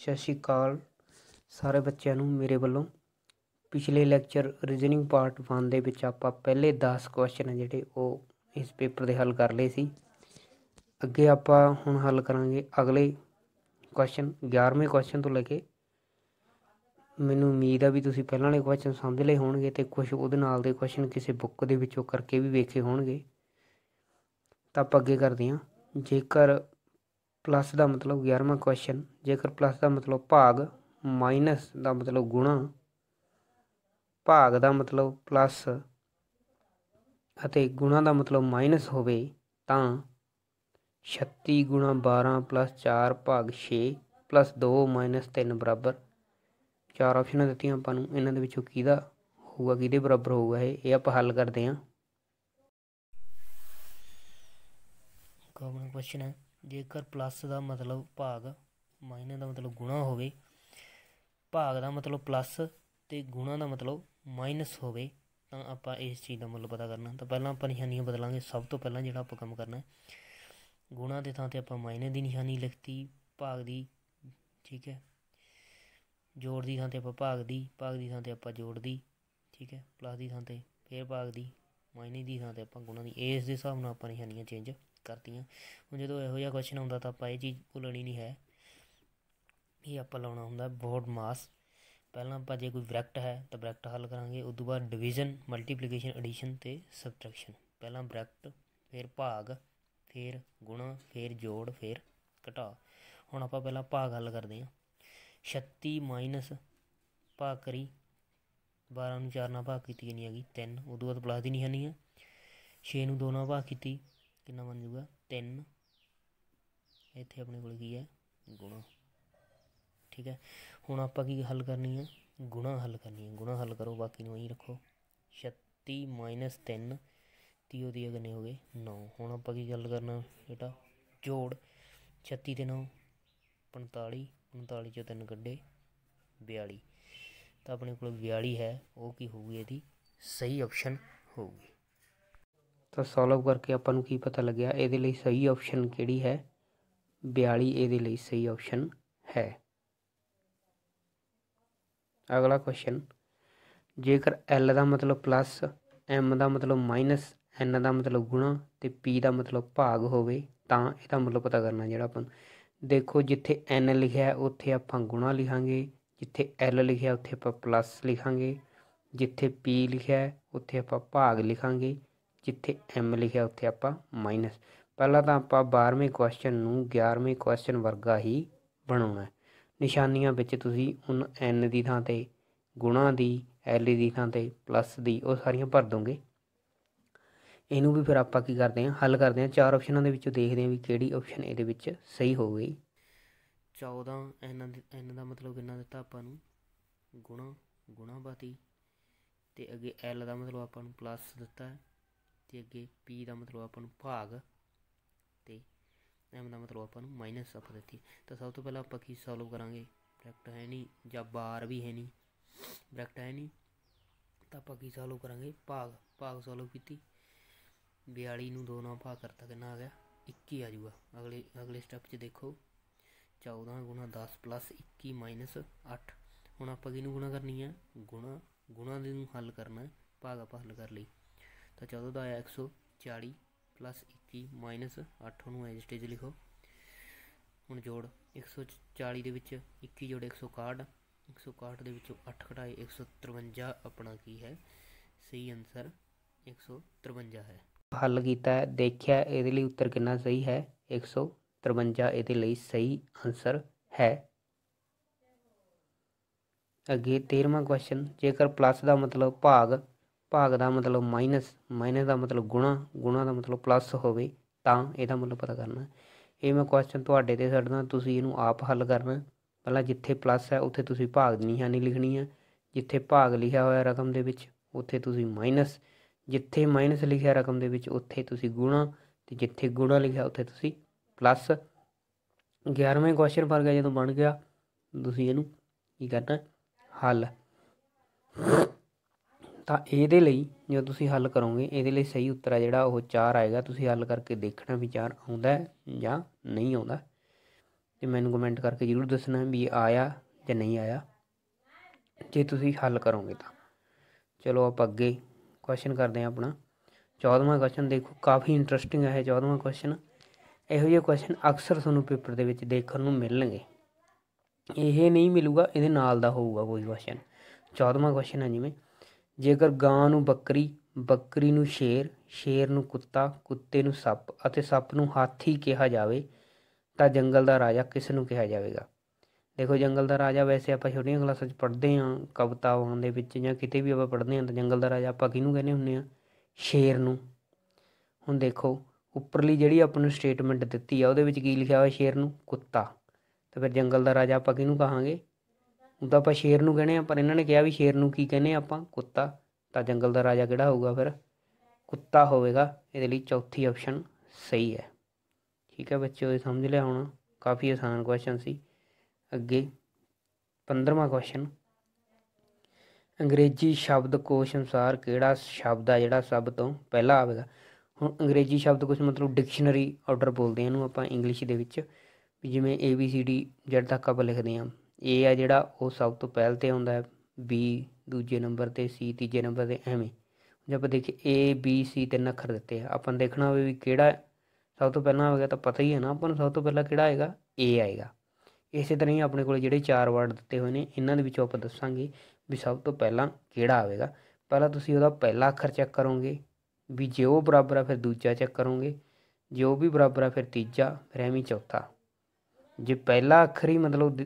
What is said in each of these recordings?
ਸਤਿ ਸ਼੍ਰੀ ਅਕਾਲ ਸਾਰੇ ਬੱਚਿਆਂ ਨੂੰ ਮੇਰੇ ਵੱਲੋਂ ਪਿਛਲੇ ਲੈਕਚਰ ਰੀਜ਼ਨਿੰਗ ਪਾਰਟ 1 ਦੇ ਵਿੱਚ ਆਪਾਂ ਪਹਿਲੇ 10 ਕੁਐਸਚਨ ਜਿਹੜੇ ਉਹ ਇਸ ਪੇਪਰ ਦੇ ਹੱਲ ਕਰ ਲਏ ਸੀ ਅੱਗੇ ਆਪਾਂ ਹੁਣ ਹੱਲ ਕਰਾਂਗੇ ਅਗਲੇ ਕੁਐਸਚਨ 11ਵੇਂ ਕੁਐਸਚਨ ਤੋਂ ਲੈ ਕੇ ਮੈਨੂੰ ਉਮੀਦ ਆ ਵੀ ਤੁਸੀਂ ਪਹਿਲਾਂ ਵਾਲੇ ਕੁਐਸਚਨ ਸਮਝ ਲਏ ਹੋਣਗੇ ਤੇ ਕੁਝ ਉਹਦੇ ਨਾਲ ਦੇ ਕੁਐਸਚਨ ਕਿਸੇ ਬੁੱਕ ਦੇ ਵਿੱਚੋਂ ਕਰਕੇ ਵੀ ਵੇਖੇ ਹੋਣਗੇ ਤਾਂ ਆਪਾਂ ਅੱਗੇ ਕਰਦੇ ਹਾਂ ਜੇਕਰ ਪਲੱਸ ਦਾ ਮਤਲਬ 11ਵਾਂ ਕੁਐਸਚਨ ਜੇਕਰ ਪਲੱਸ ਦਾ ਮਤਲਬ ਭਾਗ ਮਾਈਨਸ ਦਾ ਮਤਲਬ ਗੁਣਾ ਭਾਗ ਦਾ ਮਤਲਬ ਪਲੱਸ ਅਤੇ ਗੁਣਾ ਦਾ ਮਤਲਬ ਮਾਈਨਸ ਹੋਵੇ ਤਾਂ 36 ਗੁਣਾ 12 ਪਲੱਸ 4 ਭਾਗ 6 ਪਲੱਸ 2 ਮਾਈਨਸ 3 ਬਰਾਬਰ ਚਾਰ ਆਪਸ਼ਨਾਂ ਦਿੱਤੀਆਂ ਆਪਾਂ ਨੂੰ ਇਹਨਾਂ ਦੇ ਵਿੱਚੋਂ ਕਿਹਦਾ ਹੋਊਗਾ ਕਿਹਦੇ ਬਰਾਬਰ ਹੋਊਗਾ ਇਹ ਇਹ ਆਪਾਂ ਹੱਲ ਕਰਦੇ ਹਾਂ ਕਾਮਨ ਕੁਐਸਚਨ ਹੈ ਜੇਕਰ ਪਲੱਸ ਦਾ ਮਤਲਬ ਭਾਗ ਮਾਈਨਸ ਦਾ ਮਤਲਬ ਗੁਣਾ ਹੋਵੇ ਭਾਗ ਦਾ ਮਤਲਬ ਪਲੱਸ ਤੇ ਗੁਣਾ ਦਾ ਮਤਲਬ ਮਾਈਨਸ ਹੋਵੇ ਤਾਂ ਆਪਾਂ ਇਸ ਚੀਜ਼ ਦਾ ਮੁੱਲ ਪਤਾ ਕਰਨਾ ਤਾਂ ਪਹਿਲਾਂ ਆਪਾਂ ਨਿਸ਼ਾਨੀਆਂ ਬਦਲਾਂਗੇ ਸਭ ਤੋਂ ਪਹਿਲਾਂ ਜਿਹੜਾ ਆਪਾਂ ਕੰਮ ਕਰਨਾ ਗੁਣਾ ਦੇ ਥਾਂ ਤੇ ਆਪਾਂ ਮਾਈਨਸ ਦੀ ਨਿਸ਼ਾਨੀ ਲਿਖਤੀ ਭਾਗ ਦੀ ਠੀਕ ਹੈ ਜੋੜ ਦੀ ਥਾਂ ਤੇ ਆਪਾਂ ਭਾਗ ਦੀ ਭਾਗ ਦੀ ਥਾਂ ਤੇ ਆਪਾਂ ਜੋੜ ਦੀ ਠੀਕ ਹੈ ਪਲੱਸ ਦੀ ਥਾਂ ਤੇ ਫੇਰ ਭਾਗ ਦੀ ਮਾਈਨਸ ਦੀ ਥਾਂ ਤੇ ਆਪਾਂ ਗੁਣਾ ਦੀ ਇਸ ਦੇ ਹਿਸਾਬ ਨਾਲ ਆਪਾਂ ਨਿਸ਼ਾਨੀਆਂ ਚੇਂਜ ਕਰਤੀਆਂ ਹੁਣ ਜਦੋਂ ਇਹੋ ਜਿਹਾ ਕੁਐਸਚਨ ਆਉਂਦਾ ਤਾਂ ਆਪਾਂ ਇਹ ਚੀਜ਼ ਭੁੱਲਣੀ ਨਹੀਂ ਹੈ ਇਹ ਆਪਾਂ ਲਾਉਣਾ ਹੁੰਦਾ ਬੋਰਡ ਮਾਸ ਪਹਿਲਾਂ ਆਪਾਂ ਜੇ ਕੋਈ ਬ੍ਰੈਕਟ ਹੈ ਤਾਂ ਬ੍ਰੈਕਟ ਹੱਲ ਕਰਾਂਗੇ ਉਸ ਤੋਂ ਬਾਅਦ ਡਿਵੀਜ਼ਨ ਮਲਟੀਪਲੀਕੇਸ਼ਨ ਐਡੀਸ਼ਨ ਤੇ ਸਬਟ੍ਰੈਕਸ਼ਨ ਪਹਿਲਾਂ ਬ੍ਰੈਕਟ ਫਿਰ ਭਾਗ ਫਿਰ ਗੁਣਾ ਫਿਰ ਜੋੜ ਫਿਰ ਘਟਾ ਹੁਣ ਆਪਾਂ ਪਹਿਲਾਂ ਭਾਗ ਹੱਲ ਕਰਦੇ ਹਾਂ 36 ਮਾਈਨਸ ਭਾਗ ਕਰੀ 12 ਨੂੰ 4 ਨਾਲ ਭਾਗ ਕੀਤੀ ਕਿੰਨੀ ਆ ਗਈ 3 ਉਦੋਂ ਬਾਅਦ ਪਲੱਸ ਦੀ ਨਿਸ਼ਾਨੀ ਆ 6 ਨੂੰ 2 ਨਾਲ ਭਾਗ ਕੀਤੀ ਕਿੰਨਾ ਬਣ ਜਾਊਗਾ 3 ਇੱਥੇ ਆਪਣੇ ਕੋਲ ਕੀ ਹੈ ਗੁਣਾ ਠੀਕ ਹੈ ਹੁਣ ਆਪਾਂ ਕੀ ਹੱਲ ਕਰਨੀ ਹੈ ਗੁਣਾ ਹੱਲ ਕਰਨੀ ਹੈ ਗੁਣਾ ਹੱਲ ਕਰੋ ਬਾਕੀ ਨੂੰ ਐਂ ਰੱਖੋ 36 3 30 ਉਹਦੀ ਅਗਨੇ ਹੋ ਗਏ 9 ਹੁਣ ਆਪਾਂ ਕੀ ਗੱਲ ਕਰਨਾ ਬੇਟਾ ਜੋੜ 36 ਤੇ 9 45 45 ਚੋਂ ਤਿੰਨ ਕੱਢੇ 42 ਤਾਂ ਆਪਣੇ ਕੋਲ 42 ਹੈ ਉਹ ਕੀ ਹੋਊਗੀ ਇਹਦੀ ਸਹੀ ਆਪਸ਼ਨ ਹੋਊਗੀ ਤਾਂ ਸੋਲਵ ਕਰਕੇ ਆਪਾਂ ਨੂੰ ਕੀ ਪਤਾ ਲੱਗਿਆ ਇਹਦੇ ਲਈ ਸਹੀ ਆਪਸ਼ਨ ਕਿਹੜੀ ਹੈ 42 ਇਹਦੇ ਲਈ ਸਹੀ ਆਪਸ਼ਨ ਹੈ ਅਗਲਾ ਕੁਐਸਚਨ ਜੇਕਰ L ਦਾ ਮਤਲਬ ਪਲੱਸ M ਦਾ ਮਤਲਬ ਮਾਈਨਸ N ਦਾ ਮਤਲਬ ਗੁਣਾ ਤੇ P ਦਾ ਮਤਲਬ ਭਾਗ ਹੋਵੇ ਤਾਂ ਇਹਦਾ ਮਤਲਬ ਪਤਾ ਕਰਨਾ ਜਿਹੜਾ ਆਪਾਂ ਦੇਖੋ ਜਿੱਥੇ N ਲਿਖਿਆ ਉੱਥੇ ਆਪਾਂ ਗੁਣਾ ਲਿਖਾਂਗੇ ਜਿੱਥੇ L ਲਿਖਿਆ ਉੱਥੇ ਆਪਾਂ ਪਲੱਸ ਲਿਖਾਂਗੇ ਜਿੱਥੇ P ਲਿਖਿਆ ਉੱਥੇ ਆਪਾਂ ਭਾਗ ਲਿਖਾਂਗੇ ਜਿੱਥੇ m ਲਿਖਿਆ ਉੱਥੇ ਆਪਾਂ ਮਾਈਨਸ ਪਹਿਲਾਂ ਤਾਂ ਆਪਾਂ 12ਵੇਂ ਕੁਐਸਚਨ ਨੂੰ 11ਵੇਂ ਕੁਐਸਚਨ ਵਰਗਾ ਹੀ ਬਣਾਉਣਾ ਹੈ ਨਿਸ਼ਾਨੀਆਂ ਵਿੱਚ ਤੁਸੀਂ ਉਹਨ n ਦੀ ਥਾਂ ਤੇ ਗੁਣਾ ਦੀ l ਦੀ ਥਾਂ ਤੇ ਪਲੱਸ ਦੀ ਉਹ ਸਾਰੀਆਂ ਭਰ ਦੋਗੇ ਇਹਨੂੰ ਵੀ ਫਿਰ ਆਪਾਂ ਕੀ ਕਰਦੇ ਹਾਂ ਹੱਲ ਕਰਦੇ ਹਾਂ ਚਾਰ ਆਪਸ਼ਨਾਂ ਦੇ ਵਿੱਚੋਂ ਦੇਖਦੇ ਹਾਂ ਵੀ ਕਿਹੜੀ ਆਪਸ਼ਨ ਇਹਦੇ ਵਿੱਚ ਸਹੀ ਹੋਵੇਗੀ 14 ਇਹਨਾਂ ਦਾ ਇਹਨਾਂ ਦਾ ਮਤਲਬ ਕਿੰਨਾ ਦਿੱਤਾ ਆਪਾਂ ਨੂੰ ਗੁਣਾ ਗੁਣਾ ਬਾਤੀ ਤੇ ਅੱਗੇ l ਦਾ ਮਤਲਬ ਆਪਾਂ ਨੂੰ ਪਲੱਸ ਦਿੱਤਾ ਹੈ ਤੇ ਅੱਗੇ p ਦਾ ਮਤਲਬ ਆਪਾਂ ਨੂੰ ਭਾਗ ਤੇ m ਦਾ ਮਤਲਬ ਆਪਾਂ ਨੂੰ ਮਾਈਨਸ ਆਪਾਂ ਦਿੱਤੀ ਤਾਂ ਸਭ ਤੋਂ ਪਹਿਲਾਂ ਆਪਾਂ ਕੀ ਸੋਲਵ ਕਰਾਂਗੇ ਬ੍ਰੈਕਟ ਹੈ ਨਹੀਂ ਜਾਂ ਬਾਰ ਵੀ ਹੈ ਨਹੀਂ ਬ੍ਰੈਕਟ ਹੈ ਨਹੀਂ ਤਾਂ ਆਪਾਂ ਕੀ ਸੋਲਵ ਕਰਾਂਗੇ ਭਾਗ ਭਾਗ ਸੋਲਵ ਕੀਤੀ 42 ਨੂੰ ਦੋ ਨਾਲ ਭਾਗ ਕਰਤਾ ਕਿੰਨਾ ਆ ਗਿਆ 21 ਆ ਜੂਗਾ ਅਗਲੇ ਅਗਲੇ ਸਟੈਪ 'ਚ ਦੇਖੋ 14 ਗੁਣਾ 10 ਪਲੱਸ 21 ਮਾਈਨਸ 8 ਹੁਣ ਆਪਾਂ ਕਿਹਨੂੰ ਗੁਣਾ ਕਰਨੀ ਆ ਗੁਣਾ ਗੁਣਾ ਦੇ ਨੂੰ ਹੱਲ ਕਰਨਾ ਭਾਗ ਆਪਾਂ ਹੱਲ ਕਰ ਲਈ ਤਾਂ 14 ਦਾ ਆਇਆ 140 21 ਮਾਈਨਸ 8 ਨੂੰ ਐਜ ਸਟੇਜ ਲਿਖੋ ਹੁਣ ਜੋੜ 140 ਦੇ ਵਿੱਚ 21 ਜੋੜ 161 161 ਦੇ ਵਿੱਚੋਂ 8 ਘਟਾਏ 153 ਆਪਣਾ ਕੀ ਹੈ ਸਹੀ ਆਨਸਰ 153 ਹੈ ਹੱਲ ਕੀਤਾ ਹੈ ਦੇਖਿਆ ਇਹਦੇ ਲਈ ਉੱਤਰ ਕਿੰਨਾ ਸਹੀ ਹੈ 153 ਇਹਦੇ ਲਈ ਸਹੀ ਆਨਸਰ ਹੈ ਅੱਗੇ 13ਵਾਂ ਕੁਐਸਚਨ ਜੇਕਰ ਪਲੱਸ ਦਾ ਮਤਲਬ ਭਾਗ ਭਾਗ ਦਾ ਮਤਲਬ ਮਾਈਨਸ ਮਾਈਨਸ ਦਾ ਮਤਲਬ ਗੁਣਾ ਗੁਣਾ ਦਾ ਮਤਲਬ ਪਲੱਸ ਹੋਵੇ ਤਾਂ ਇਹਦਾ ਮਤਲਬ ਪਤਾ ਕਰਨਾ ਇਹ ਮੈਂ ਕੁਐਸਚਨ ਤੁਹਾਡੇ ਤੇ ਛੱਡਦਾ ਤੁਸੀਂ ਇਹਨੂੰ ਆਪ ਹੱਲ ਕਰਨਾ ਪਹਿਲਾਂ ਜਿੱਥੇ ਪਲੱਸ ਹੈ ਉੱਥੇ ਤੁਸੀਂ ਭਾਗ ਦੀ ਨਿਸ਼ਾਨੀ ਲਿਖਣੀ ਹੈ ਜਿੱਥੇ ਭਾਗ ਲਿਖਿਆ ਹੋਇਆ ਰਕਮ ਦੇ ਵਿੱਚ ਉੱਥੇ ਤੁਸੀਂ ਮਾਈਨਸ ਜਿੱਥੇ ਮਾਈਨਸ ਲਿਖਿਆ ਰਕਮ ਦੇ ਵਿੱਚ ਉੱਥੇ ਤੁਸੀਂ ਗੁਣਾ ਤੇ ਜਿੱਥੇ ਗੁਣਾ ਲਿਖਿਆ ਉੱਥੇ ਤੁਸੀਂ ਪਲੱਸ 11ਵੇਂ ਕੁਐਸਚਨ ਪਰ ਗਿਆ ਜਦੋਂ ਬਣ ਗਿਆ ਤੁਸੀਂ ਇਹਨੂੰ ਕੀ ਕਰਨਾ ਹੱਲ ਤਾਂ ਇਹਦੇ ਲਈ ਜੇ ਤੁਸੀਂ ਹੱਲ ਕਰੋਗੇ ਇਹਦੇ ਲਈ ਸਹੀ ਉੱਤਰ ਆ ਜਿਹੜਾ ਉਹ 4 ਆਏਗਾ ਤੁਸੀਂ ਹੱਲ ਕਰਕੇ ਦੇਖਣਾ ਵੀ 4 ਆਉਂਦਾ ਹੈ ਜਾਂ ਨਹੀਂ ਆਉਂਦਾ ਤੇ ਮੈਨੂੰ ਕਮੈਂਟ ਕਰਕੇ ਜ਼ਰੂਰ ਦੱਸਣਾ ਵੀ ਆਇਆ ਜਾਂ ਨਹੀਂ ਆਇਆ ਜੇ ਤੁਸੀਂ ਹੱਲ ਕਰੋਗੇ ਤਾਂ ਚਲੋ ਆਪ ਅੱਗੇ ਕੁਐਸਚਨ ਕਰਦੇ ਹਾਂ ਆਪਣਾ 14ਵਾਂ ਕੁਐਸਚਨ ਦੇਖੋ ਕਾਫੀ ਇੰਟਰਸਟਿੰਗ ਹੈ 14ਵਾਂ ਕੁਐਸਚਨ ਇਹੋ ਜਿਹੇ ਕੁਐਸਚਨ ਅਕਸਰ ਤੁਹਾਨੂੰ ਪੇਪਰ ਦੇ ਵਿੱਚ ਦੇਖਣ ਨੂੰ ਮਿਲਣਗੇ ਇਹ ਨਹੀਂ ਮਿਲੂਗਾ ਇਹਦੇ ਨਾਲ ਦਾ ਹੋਊਗਾ ਕੋਈ ਕੁਐਸਚਨ 14ਵਾਂ ਕੁਐਸਚਨ ਹੈ ਜਿਵੇਂ ਜੇਕਰ ਗਾਂ ਨੂੰ ਬੱਕਰੀ ਬੱਕਰੀ ਨੂੰ ਸ਼ੇਰ ਸ਼ੇਰ ਨੂੰ ਕੁੱਤਾ ਕੁੱਤੇ ਨੂੰ ਸੱਪ ਅਤੇ ਸੱਪ ਨੂੰ ਹਾਥੀ ਕਿਹਾ ਜਾਵੇ ਤਾਂ ਜੰਗਲ ਦਾ ਰਾਜਾ ਕਿਸ ਨੂੰ ਕਿਹਾ ਜਾਵੇਗਾ ਦੇਖੋ ਜੰਗਲ ਦਾ ਰਾਜਾ ਵੈਸੇ ਆਪਾਂ ਛੋਟੀਆਂ ਕਲਾਸਾਂ 'ਚ ਪੜ੍ਹਦੇ ਹਾਂ ਕਵਿਤਾਵਾਂ ਦੇ ਵਿੱਚ ਜਾਂ ਕਿਤੇ ਵੀ ਆਪਾਂ ਪੜ੍ਹਦੇ ਹਾਂ ਤਾਂ ਜੰਗਲ ਦਾ ਰਾਜਾ ਆਪਾਂ ਕਿਹਨੂੰ ਕਹਿੰਦੇ ਹੁੰਨੇ ਆ ਸ਼ੇਰ ਨੂੰ ਹੁਣ ਦੇਖੋ ਉੱਪਰਲੀ ਜਿਹੜੀ ਆਪਾਂ ਨੂੰ ਸਟੇਟਮੈਂਟ ਦਿੱਤੀ ਆ ਉਹਦੇ ਵਿੱਚ ਕੀ ਲਿਖਿਆ ਹੋਇਆ ਸ਼ੇਰ ਨੂੰ ਕੁੱਤਾ ਤਾਂ ਫਿਰ ਜੰਗਲ ਦਾ ਰਾਜਾ ਆਪਾਂ ਕਿਹਨੂੰ ਕਹਾਂਗੇ ਹੁਣ ਤਾਂ ਆਪਾਂ ਸ਼ੇਰ ਨੂੰ ਕਹਿੰਦੇ ਆ ਪਰ ਇਹਨਾਂ ਨੇ ਕਿਹਾ ਵੀ ਸ਼ੇਰ ਨੂੰ ਕੀ ਕਹਿੰਦੇ ਆਪਾਂ ਕੁੱਤਾ ਤਾਂ ਜੰਗਲ ਦਾ ਰਾਜਾ ਕਿਹੜਾ ਹੋਊਗਾ ਫਿਰ ਕੁੱਤਾ ਹੋਵੇਗਾ ਇਹਦੇ ਲਈ ਚੌਥੀ ਆਪਸ਼ਨ ਸਹੀ ਹੈ ਠੀਕ ਹੈ ਬੱਚਿਓ ਇਹ ਸਮਝ ਲਿਆ ਹੋਣਾ ਕਾਫੀ ਆਸਾਨ ਕੁਐਸਚਨ ਸੀ ਅੱਗੇ 15ਵਾਂ ਕੁਐਸਚਨ ਅੰਗਰੇਜ਼ੀ ਸ਼ਬਦ ਕੋਸ਼ ਅਨੁਸਾਰ ਕਿਹੜਾ ਸ਼ਬਦ ਆ ਜਿਹੜਾ ਸਭ ਤੋਂ ਪਹਿਲਾਂ ਆਵੇਗਾ ਹੁਣ ਅੰਗਰੇਜ਼ੀ ਸ਼ਬਦ ਕੋਸ਼ ਮਤਲਬ ਡਿਕਸ਼ਨਰੀ ਆਰਡਰ ਬੋਲਦੇ ਆ ਇਹਨੂੰ ਆਪਾਂ ਇੰਗਲਿਸ਼ ਦੇ ਵਿੱਚ ਜਿਵੇਂ ਏ ਬੀ ਸੀ ਡੀ ਜਦ ਤੱਕ ਆਪਾਂ ਲਿਖਦੇ ਆ ਏ ਆ ਜਿਹੜਾ ਉਹ ਸਭ ਤੋਂ ਪਹਿਲ ਤੇ ਆਉਂਦਾ ਹੈ ਬੀ ਦੂਜੇ ਨੰਬਰ ਤੇ ਸੀ ਤੀਜੇ ਨੰਬਰ ਤੇ ਐਵੇਂ ਜੇ ਆਪਾਂ ਦੇਖੀਏ ਏ ਬੀ ਸੀ ਤਿੰਨ ਅੱਖਰ ਦਿੱਤੇ ਆ ਆਪਾਂ ਦੇਖਣਾ ਹੋਵੇ ਵੀ ਕਿਹੜਾ ਸਭ ਤੋਂ ਪਹਿਲਾਂ ਆਵੇਗਾ ਤਾਂ ਪਤਾ ਹੀ ਹੈ ਨਾ ਆਪਾਂ ਨੂੰ ਸਭ ਤੋਂ ਪਹਿਲਾਂ ਕਿਹੜਾ ਆਏਗਾ ਏ ਆਏਗਾ ਇਸੇ ਤਰ੍ਹਾਂ ਹੀ ਆਪਣੇ ਕੋਲ ਜਿਹੜੇ ਚਾਰ ਵਰਡ ਦਿੱਤੇ ਹੋਏ ਨੇ ਇਹਨਾਂ ਦੇ ਵਿੱਚੋਂ ਆਪਾਂ ਦੱਸਾਂਗੇ ਵੀ ਸਭ ਤੋਂ ਪਹਿਲਾਂ ਕਿਹੜਾ ਆਵੇਗਾ ਪਹਿਲਾਂ ਤੁਸੀਂ ਉਹਦਾ ਪਹਿਲਾ ਅੱਖਰ ਚੈੱਕ ਕਰੋਗੇ ਵੀ ਜੇ ਉਹ ਬਰਾਬਰ ਆ ਫਿਰ ਦੂਜਾ ਚੈੱਕ ਕਰੋਗੇ ਜੇ ਉਹ ਵੀ ਬਰਾਬਰ ਆ ਫਿਰ ਤੀਜਾ ਫਿਰ ਐਵੇਂ ਚੌਥਾ ਜੇ ਪਹਿਲਾ ਅੱਖਰ ਹੀ ਮਤਲਬ